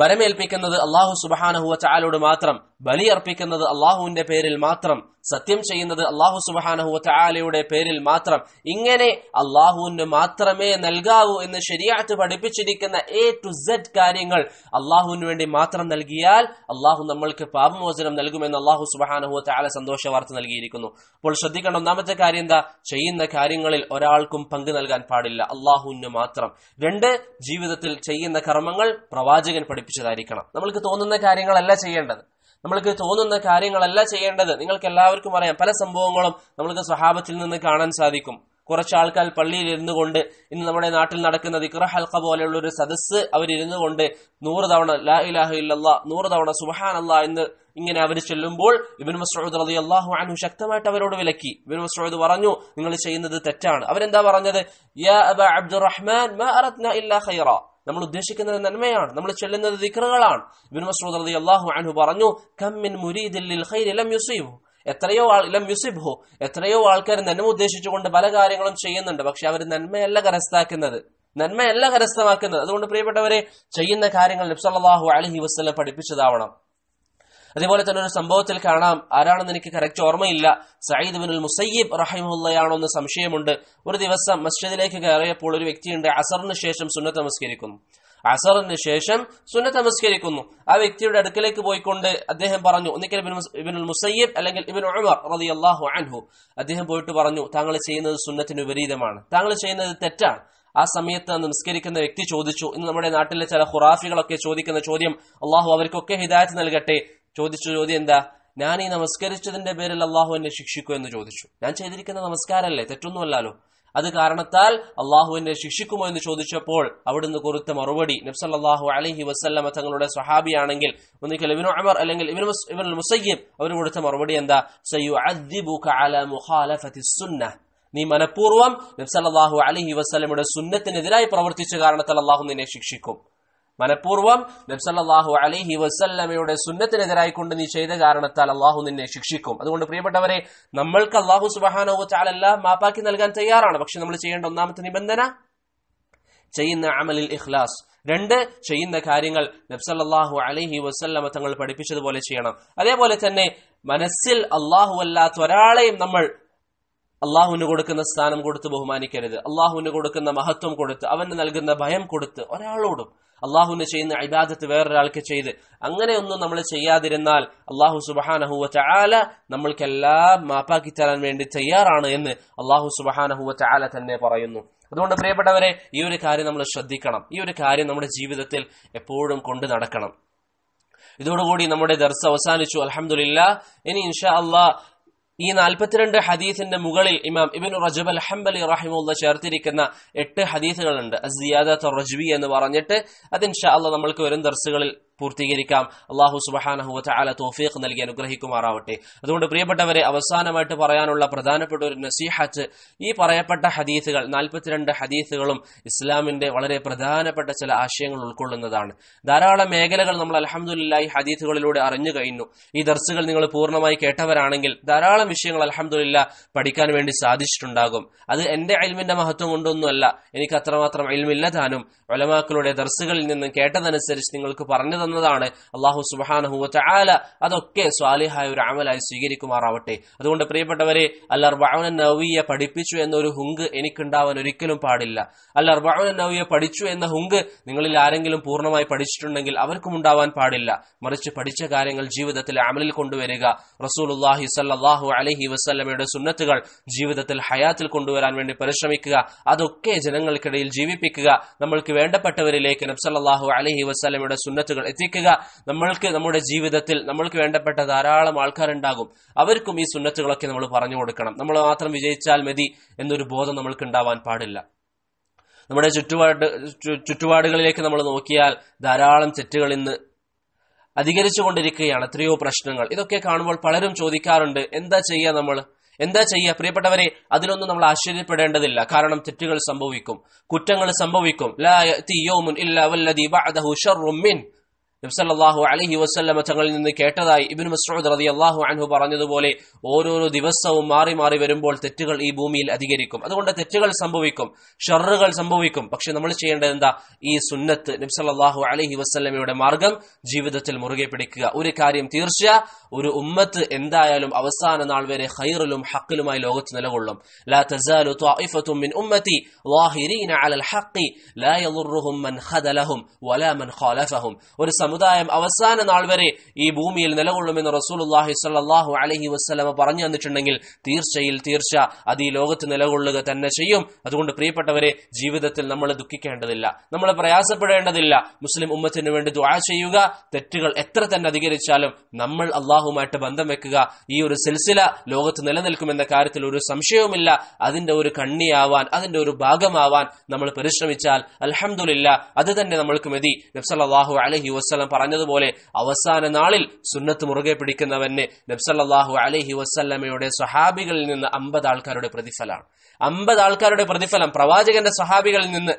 ബലമേൽപ്പിക്കുന്നത് അള്ളാഹു സുബഹാനഹുവ ചാലോട് മാത്രം ബലിയർപ്പിക്കുന്നത് അള്ളാഹുവിന്റെ പേരിൽ മാത്രം സത്യം ചെയ്യുന്നത് അള്ളാഹു സുബാനഹുവ ചായാലയുടെ പേരിൽ മാത്രം ഇങ്ങനെ അള്ളാഹുവിന് മാത്രമേ നൽകാവൂ എന്ന് ശരിയാത്ത് പഠിപ്പിച്ചിരിക്കുന്ന എ ടു സെഡ് കാര്യങ്ങൾ അള്ളാഹുവിന് വേണ്ടി മാത്രം നൽകിയാൽ അള്ളാഹു നമ്മൾക്ക് പാപമോചനം നൽകുമെന്ന് അള്ളാഹു സുബാനഹുവ ചായാല സന്തോഷ വാർത്ത നൽകിയിരിക്കുന്നു അപ്പോൾ ശ്രദ്ധിക്കേണ്ട ഒന്നാമത്തെ കാര്യം എന്താ ചെയ്യുന്ന കാര്യങ്ങളിൽ ഒരാൾക്കും പങ്ക് നൽകാൻ പാടില്ല അള്ളാഹുവിന് മാത്രം രണ്ട് ജീവിതത്തിൽ ചെയ്യുന്ന കർമ്മങ്ങൾ പ്രവാചകൻ പഠിപ്പിച്ചതായിരിക്കണം നമ്മൾക്ക് തോന്നുന്ന കാര്യങ്ങളല്ല ചെയ്യേണ്ടത് നമ്മൾക്ക് തോന്നുന്ന കാര്യങ്ങളല്ല ചെയ്യേണ്ടത് നിങ്ങൾക്ക് എല്ലാവർക്കും അറിയാം പല സംഭവങ്ങളും നമ്മൾക്ക് സ്വഹാബത്തിൽ നിന്ന് കാണാൻ സാധിക്കും കുറച്ച് ആൾക്കാർ പള്ളിയിൽ ഇരുന്നു കൊണ്ട് ഇന്ന് നമ്മുടെ നാട്ടിൽ നടക്കുന്ന ദിക്ര ഹൽക്ക പോലെയുള്ള ഒരു സദസ്സ് അവരിരുന്നു കൊണ്ട് നൂറ് തവണ ലാ ഇലാഹ ഇല്ലല്ല നൂറ് തവണ സുഹാൻ അല്ല എന്ന് ഇങ്ങനെ അവർ ചെല്ലുമ്പോൾ ഇബിൻ മസ്റൂദ് അലി അള്ളാഹു അനു ശക്തമായിട്ട് അവരോട് വിലക്കി ഇബിൻ മസ്റൂദ് പറഞ്ഞു നിങ്ങൾ ചെയ്യുന്നത് തെറ്റാണ് അവരെന്താ പറഞ്ഞത് യാ അബ അബ്ദുറഹ്മാൻ നമ്മൾ ഉദ്ദേശിക്കുന്നത് നന്മയാണ് നമ്മൾ ചെല്ലുന്നത് ദിക്റുകളാണ് അള്ളാഹു പറഞ്ഞു കമ്മിൻ മുരീദില്ലു എത്രയോ ആൾ ഇലം യുസിബു എത്രയോ ആൾക്കാർ നന്മ ഉദ്ദേശിച്ചുകൊണ്ട് പല കാര്യങ്ങളും ചെയ്യുന്നുണ്ട് പക്ഷെ അവർ നന്മയല്ല കരസ്ഥാക്കുന്നത് നന്മയല്ല കരസ്ഥമാക്കുന്നത് അതുകൊണ്ട് പ്രിയപ്പെട്ടവരെ ചെയ്യുന്ന കാര്യങ്ങൾ നബ്സല്ലാഹു അലഹി വസ്ലം പഠിപ്പിച്ചതാവണം അതുപോലെ തന്നെ ഒരു സംഭവത്തിൽ കാണാം ആരാണെന്ന് എനിക്ക് കറക്റ്റ് ഓർമ്മയില്ല സയ്യിദ് ബിൻ മുസയ്യിബ് റഹിമുല്ലയാണോ എന്ന് സംശയമുണ്ട് ഒരു ദിവസം മസ്ജിദിലേക്ക് കയറിയപ്പോൾ ഒരു വ്യക്തിയുണ്ട് അസറിന് ശേഷം സുന്നത്ത് നമസ്കരിക്കുന്നു അസറിന് ശേഷം സുന്ന നമസ്കരിക്കുന്നു ആ വ്യക്തിയുടെ അടുക്കലേക്ക് പോയിക്കൊണ്ട് അദ്ദേഹം പറഞ്ഞു ഒന്നിക്കൽ മുസയ്യിബ് അല്ലെങ്കിൽ ഇബിൻ ഉമർ റതി അള്ളാഹു അൻഹു അദ്ദേഹം പോയിട്ട് പറഞ്ഞു താങ്കൾ ചെയ്യുന്നത് സുന്നത്തിന് വിപരീതമാണ് താങ്കൾ ചെയ്യുന്നത് തെറ്റാണ് ആ സമയത്ത് നമസ്കരിക്കുന്ന വ്യക്തി ചോദിച്ചു ഇന്ന് നമ്മുടെ നാട്ടിലെ ചില ഖുറാഫികളൊക്കെ ചോദിക്കുന്ന ചോദ്യം അള്ളാഹു അവർക്കൊക്കെ ഹിദായത്ത് നൽകട്ടെ ചോദിച്ച ചോദ്യം എന്താ ഞാൻ ഈ നമസ്കരിച്ചതിന്റെ പേരിൽ അള്ളാഹു എന്നെ ശിക്ഷിക്കൂ എന്ന് ചോദിച്ചു ഞാൻ ചെയ്തിരിക്കുന്ന നമസ്കാരമല്ലേ തെറ്റൊന്നുമല്ലല്ലോ അത് കാരണത്താൽ അള്ളാഹു എന്നെ ശിക്ഷിക്കുമോ എന്ന് ചോദിച്ചപ്പോൾ അവിടുന്ന് കുറുത്ത മറുപടി നബ്സല്ലാഹു അലഹി വസ്ല്ലമ തങ്ങളുടെ സ്വഹാബിയാണെങ്കിൽ ഒന്നിക്കൽ ഇബിനു അമർ അല്ലെങ്കിൽ ഇബിൻ ഇബിൻ മുസയ്യിബ് അവർ കൊടുത്ത മറുപടി എന്താ നീ മനഃപൂർവ്വം നബ്സല്ലാഹു അലഹി വസ്ലമയുടെ സുന്നത്തിനെതിരായി പ്രവർത്തിച്ച കാരണത്താൽ അള്ളാഹു നിന്നെ ശിക്ഷിക്കും മനഃപൂർവ്വം നബ്സല്ലാഹു അലഹി വസല്ലമയുടെ സുന്നത്തിനെതിരായി കൊണ്ട് നീ ചെയ്ത കാരണത്താൽ അള്ളാഹു നിന്നെ ശിക്ഷിക്കും അതുകൊണ്ട് പ്രിയപ്പെട്ടവരെ നമ്മൾക്ക് അള്ളാഹു സുബാനോ ചാലല്ല മാപ്പാക്കി നൽകാൻ തയ്യാറാണ് പക്ഷെ നമ്മൾ ചെയ്യേണ്ട ഒന്നാമത്തെ നിബന്ധന ചെയ്യുന്ന അമലിൽ ഇഖ്ലാസ് രണ്ട് ചെയ്യുന്ന കാര്യങ്ങൾ നബ്സല്ലാഹു അലഹി വസല്ലമ തങ്ങൾ പഠിപ്പിച്ചതുപോലെ ചെയ്യണം അതേപോലെ തന്നെ മനസ്സിൽ അള്ളാഹു അല്ലാത്ത ഒരാളെയും നമ്മൾ അള്ളാഹുവിന് കൊടുക്കുന്ന സ്ഥാനം കൊടുത്ത് ബഹുമാനിക്കരുത് അള്ളാഹുവിന് കൊടുക്കുന്ന മഹത്വം കൊടുത്ത് അവന് നൽകുന്ന ഭയം കൊടുത്ത് ഒരാളോടും അള്ളാഹുവിന് ചെയ്യുന്ന ഇബാദത്ത് വേറൊരാൾക്ക് ചെയ്ത് അങ്ങനെയൊന്നും നമ്മൾ ചെയ്യാതിരുന്നാൽ അള്ളാഹു സുബഹാനഹുവ ചാല നമ്മൾക്കെല്ലാം മാപ്പാക്കി തരാൻ വേണ്ടി തയ്യാറാണ് എന്ന് അള്ളാഹു സുബഹാനഹുവ ചാല തന്നെ പറയുന്നു അതുകൊണ്ട് പ്രിയപ്പെട്ടവരെ ഈ ഒരു കാര്യം നമ്മൾ ശ്രദ്ധിക്കണം ഈ ഒരു കാര്യം നമ്മുടെ ജീവിതത്തിൽ എപ്പോഴും കൊണ്ടു നടക്കണം ഇതോടുകൂടി നമ്മുടെ ദർസ് അവസാനിച്ചു അലഹമുല്ല ഇനി ഇൻഷാ അള്ളാഹ് ഈ നാൽപ്പത്തിരണ്ട് ഹദീസിന്റെ മുകളിൽ ഇമാം ഇബിൻ റജബ് അൽ ഹംബലി റഹിമുള്ള ചേർത്തിരിക്കുന്ന എട്ട് ഹദീസുകളുണ്ട് അസിയാദത്ത് റജ്ബി എന്ന് പറഞ്ഞിട്ട് അത് ഇൻഷാ അല്ല നമ്മൾക്ക് വരും ദർസുകളിൽ പൂർത്തീകരിക്കാം അള്ളാഹു സുബഹാനഹുവ ചാല തോഫീഖ് നൽകി അനുഗ്രഹിക്കുമാറാവട്ടെ അതുകൊണ്ട് പ്രിയപ്പെട്ടവരെ അവസാനമായിട്ട് പറയാനുള്ള പ്രധാനപ്പെട്ട ഒരു നസീഹത്ത് ഈ പറയപ്പെട്ട ഹദീസുകൾ നാൽപ്പത്തിരണ്ട് ഹദീസുകളും ഇസ്ലാമിന്റെ വളരെ പ്രധാനപ്പെട്ട ചില ആശയങ്ങൾ ഉൾക്കൊള്ളുന്നതാണ് ധാരാളം മേഖലകൾ നമ്മൾ അലഹമുല്ലായി ഹദീസുകളിലൂടെ അറിഞ്ഞു കഴിഞ്ഞു ഈ ദർസുകൾ നിങ്ങൾ പൂർണ്ണമായി കേട്ടവരാണെങ്കിൽ ധാരാളം വിഷയങ്ങൾ അലഹമുല്ല പഠിക്കാൻ വേണ്ടി സാധിച്ചിട്ടുണ്ടാകും അത് എന്റെ അയൽമിന്റെ മഹത്വം കൊണ്ടൊന്നുമല്ല എനിക്ക് അത്രമാത്രം അയൽമില്ലതാനും ഒലമാക്കളുടെ ദർസുകളിൽ നിന്നും കേട്ടതനുസരിച്ച് നിങ്ങൾക്ക് പറഞ്ഞു എന്നതാണ് അള്ളാഹു സുബാനഹുവറ്റ ആല അതൊക്കെ സ്വാലിഹായ ഒരു അമലായി സ്വീകരിക്കുമാറാവട്ടെ അതുകൊണ്ട് പ്രിയപ്പെട്ടവരെ അല്ലർബാവന നവിയെ പഠിപ്പിച്ചു എന്നൊരു ഹുങ്ക് എനിക്കുണ്ടാവാൻ ഒരിക്കലും പാടില്ല അല്ലർബാവന നവിയെ പഠിച്ചു എന്ന ഹുങ്ക് നിങ്ങളിൽ ആരെങ്കിലും പൂർണ്ണമായി പഠിച്ചിട്ടുണ്ടെങ്കിൽ അവർക്കും ഉണ്ടാവാൻ പാടില്ല മറിച്ച് പഠിച്ച കാര്യങ്ങൾ ജീവിതത്തിൽ അമലിൽ കൊണ്ടുവരിക റസൂലുല്ലാഹി സല്ലാഹു അലഹി വസ്ല്ലമയുടെ സുന്നത്തുകൾ ജീവിതത്തിൽ ഹയാത്തിൽ കൊണ്ടുവരാൻ വേണ്ടി പരിശ്രമിക്കുക അതൊക്കെ ജനങ്ങൾക്കിടയിൽ ജീവിപ്പിക്കുക നമ്മൾക്ക് വേണ്ടപ്പെട്ടവരിലേക്ക് നബ്സല്ലാഹു അലഹി വസ്ലമയുടെ സുന്നത്തുകൾ എത്തിക്കുക നമ്മൾക്ക് നമ്മുടെ ജീവിതത്തിൽ നമ്മൾക്ക് വേണ്ടപ്പെട്ട ധാരാളം ആൾക്കാരുണ്ടാകും അവർക്കും ഈ സുന്നത്തുകളൊക്കെ നമ്മൾ പറഞ്ഞു കൊടുക്കണം നമ്മൾ മാത്രം വിജയിച്ചാൽ മതി എന്നൊരു ബോധം നമ്മൾക്ക് ഉണ്ടാവാൻ പാടില്ല നമ്മുടെ ചുറ്റുപാട് ചുറ്റുപാടുകളിലേക്ക് നമ്മൾ നോക്കിയാൽ ധാരാളം തെറ്റുകൾ ഇന്ന് കൊണ്ടിരിക്കുകയാണ് എത്രയോ പ്രശ്നങ്ങൾ ഇതൊക്കെ കാണുമ്പോൾ പലരും ചോദിക്കാറുണ്ട് എന്താ ചെയ്യുക നമ്മൾ എന്താ ചെയ്യുക പ്രിയപ്പെട്ടവരെ അതിലൊന്നും നമ്മൾ ആശ്ചര്യപ്പെടേണ്ടതില്ല കാരണം തെറ്റുകൾ സംഭവിക്കും കുറ്റങ്ങൾ സംഭവിക്കും നബ്സല്ലാഹു അലഹി വസ്ല്ലമ തങ്ങളിൽ നിന്ന് കേട്ടതായി ഇബിൻ മസ്റൂദ് റതി അള്ളാഹു അൻഹു പറഞ്ഞതുപോലെ ഓരോരോ ദിവസവും മാറി മാറി വരുമ്പോൾ തെറ്റുകൾ ഈ ഭൂമിയിൽ അധികരിക്കും അതുകൊണ്ട് തെറ്റുകൾ സംഭവിക്കും ഷറുകൾ സംഭവിക്കും പക്ഷെ നമ്മൾ ചെയ്യേണ്ടത് എന്താ ഈ സുന്നത്ത് നബ്സല്ലാഹു അലഹി വസ്ല്ലമയുടെ മാർഗം ജീവിതത്തിൽ മുറുകെ പിടിക്കുക ഒരു കാര്യം തീർച്ച ഒരു ഉമ്മത്ത് എന്തായാലും അവസാന നാൾ വരെ ഹൈറിലും ഹക്കിലുമായി ലോകത്ത് നിലകൊള്ളും ലാ തസാലു ത്വാഇഫത്തും മിൻ ഉമ്മതി ലാഹിരീന അലൽ ഹഖി ലാ യദുർറുഹും മൻ ഖദലഹും വലാ മൻ ഖാലഫഹും ഒരു സമുദായം അവസാന നാൾ വരെ ഈ ഭൂമിയിൽ നിലകൊള്ളുമെന്ന് റസൂലുല്ലാഹി സാഹു അലഹി വസ്ലമ പറഞ്ഞു തന്നിട്ടുണ്ടെങ്കിൽ തീർച്ചയിൽ തീർച്ച അത് ഈ ലോകത്ത് നിലകൊള്ളുക തന്നെ ചെയ്യും അതുകൊണ്ട് പ്രിയപ്പെട്ടവരെ ജീവിതത്തിൽ നമ്മൾ ദുഃഖിക്കേണ്ടതില്ല നമ്മൾ പ്രയാസപ്പെടേണ്ടതില്ല മുസ്ലിം ഉമ്മത്തിന് വേണ്ടി ദുആ ചെയ്യുക തെറ്റുകൾ എത്ര തന്നെ അധികരിച്ചാലും നമ്മൾ അള്ളാഹുമായിട്ട് ബന്ധം വെക്കുക ഈ ഒരു സിൽസില ലോകത്ത് നിലനിൽക്കുമെന്ന കാര്യത്തിൽ ഒരു സംശയവുമില്ല അതിന്റെ ഒരു കണ്ണിയാവാൻ അതിന്റെ ഒരു ഭാഗമാവാൻ നമ്മൾ പരിശ്രമിച്ചാൽ അലഹമില്ല അത് തന്നെ നമ്മൾക്ക് മതി നബ്സലാഹു അലഹി വസ്ലം വസ്ലം പറഞ്ഞതുപോലെ അവസാന നാളിൽ സുന്നത്ത് മുറുകെ പിടിക്കുന്നവന് നബ്സല്ലാഹു അലഹി വസ്ല്ലമയുടെ സ്വഹാബികളിൽ നിന്ന് അമ്പത് ആൾക്കാരുടെ പ്രതിഫലമാണ് അമ്പത് ആൾക്കാരുടെ പ്രതിഫലം പ്രവാചകന്റെ സ്വഹാബികളിൽ നിന്ന്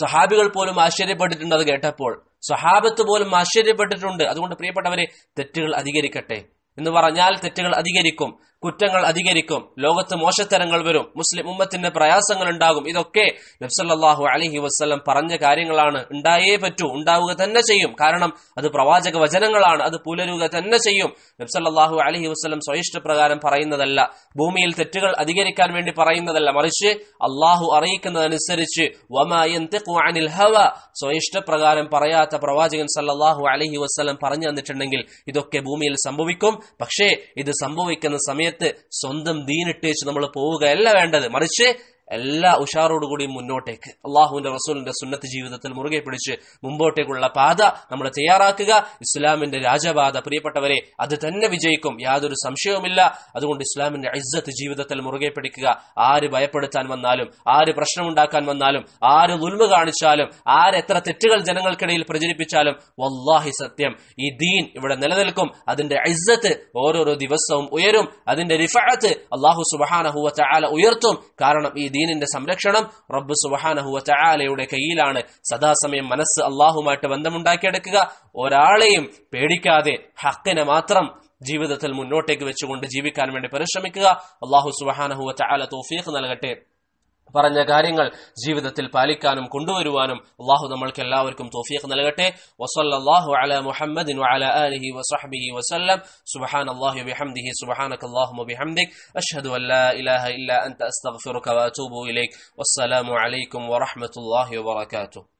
സ്വഹാബികൾ പോലും ആശ്ചര്യപ്പെട്ടിട്ടുണ്ട് അത് കേട്ടപ്പോൾ സ്വഹാബത്ത് പോലും ആശ്ചര്യപ്പെട്ടിട്ടുണ്ട് അതുകൊണ്ട് പ്രിയപ്പെട്ടവരെ തെറ്റുകൾ അധികരിക്കട്ടെ എന്ന് പറഞ്ഞാൽ തെറ്റുകൾ അധികരിക്കും കുറ്റങ്ങൾ അധികരിക്കും ലോകത്ത് മോശത്തരങ്ങൾ വരും മുസ്ലിം ഉമ്മത്തിന്റെ പ്രയാസങ്ങൾ ഉണ്ടാകും ഇതൊക്കെ നബ്സല്ലാഹു അലഹി വസ്ലം പറഞ്ഞ കാര്യങ്ങളാണ് ഉണ്ടായേ പറ്റൂ ഉണ്ടാവുക തന്നെ ചെയ്യും കാരണം അത് പ്രവാചക വചനങ്ങളാണ് അത് പുലരുക തന്നെ ചെയ്യും നബ്സല്ലാഹു അലഹി വസ്ലം സ്വയിഷ്ടപ്രകാരം പറയുന്നതല്ല ഭൂമിയിൽ തെറ്റുകൾ അധികരിക്കാൻ വേണ്ടി പറയുന്നതല്ല മറിച്ച് അള്ളാഹു അറിയിക്കുന്നതനുസരിച്ച് അനിൽ ഹവ സ്വയിഷ്ടപ്രകാരം പറയാത്ത പ്രവാചകൻ സല്ലാഹു അലഹി വസ്ലം പറഞ്ഞു തന്നിട്ടുണ്ടെങ്കിൽ ഇതൊക്കെ ഭൂമിയിൽ സംഭവിക്കും പക്ഷേ ഇത് സംഭവിക്കുന്ന സമയത്ത് സമയത്ത് സ്വന്തം ദീനിട്ടേച്ച് നമ്മൾ പോവുകയല്ല വേണ്ടത് മറിച്ച് എല്ലാ ഉഷാറോടുകൂടിയും മുന്നോട്ടേക്ക് അള്ളാഹുവിന്റെ റസൂലിന്റെ സുന്നത്ത് ജീവിതത്തിൽ മുറുകെ പിടിച്ച് മുമ്പോട്ടേക്കുള്ള പാത നമ്മൾ തയ്യാറാക്കുക ഇസ്ലാമിന്റെ രാജപാത പ്രിയപ്പെട്ടവരെ അത് തന്നെ വിജയിക്കും യാതൊരു സംശയവുമില്ല അതുകൊണ്ട് ഇസ്ലാമിന്റെ ഇസ്സത്ത് ജീവിതത്തിൽ മുറുകെ പിടിക്കുക ആര് ഭയപ്പെടുത്താൻ വന്നാലും ആര് പ്രശ്നമുണ്ടാക്കാൻ വന്നാലും ആര് ദുൽമ കാണിച്ചാലും ആരെത്ര തെറ്റുകൾ ജനങ്ങൾക്കിടയിൽ പ്രചരിപ്പിച്ചാലും വല്ലാഹി സത്യം ഈ ദീൻ ഇവിടെ നിലനിൽക്കും അതിന്റെ ഇസ്സത്ത് ഓരോരോ ദിവസവും ഉയരും അതിന്റെ റിഫാത്ത് അള്ളാഹു സുബാനഹുവ ചാല ഉയർത്തും കാരണം ഈ ദീൻ ദീനിന്റെ സംരക്ഷണം റബ്ബ് സുബഹാനഹുവ ചായാലയുടെ കയ്യിലാണ് സദാസമയം മനസ്സ് അള്ളാഹുമായിട്ട് ബന്ധമുണ്ടാക്കിയെടുക്കുക ഒരാളെയും പേടിക്കാതെ ഹക്കിനെ മാത്രം ജീവിതത്തിൽ മുന്നോട്ടേക്ക് വെച്ചുകൊണ്ട് ജീവിക്കാൻ വേണ്ടി പരിശ്രമിക്കുക അള്ളാഹു സുബഹാനഹുവ ചായാല തോഫീഖ് നൽകട്ടെ പറഞ്ഞ കാര്യങ്ങൾ ജീവിതത്തിൽ പാലിക്കാനും കൊണ്ടുവരുവാനും അള്ളാഹു നമ്മൾക്ക് എല്ലാവർക്കും തോഫിയക്ക് നൽകട്ടെ വസല്ലാഹു അല മുഹമ്മദിൻ വഅല ആലിഹി വസഹ്ബിഹി വസല്ലം സുബ്ഹാന അല്ലാഹി ബിഹംദിഹി സുബ്ഹാനക അഷ്ഹദു അൻ ഇലാഹ ഇല്ലാ അൻത അസ്തഗ്ഫിറുക വഅതൂബു ഇലൈക് വസ്സലാമു അലൈക്കും വറഹ്മത്തുള്ളാഹി വബറകാതുഹു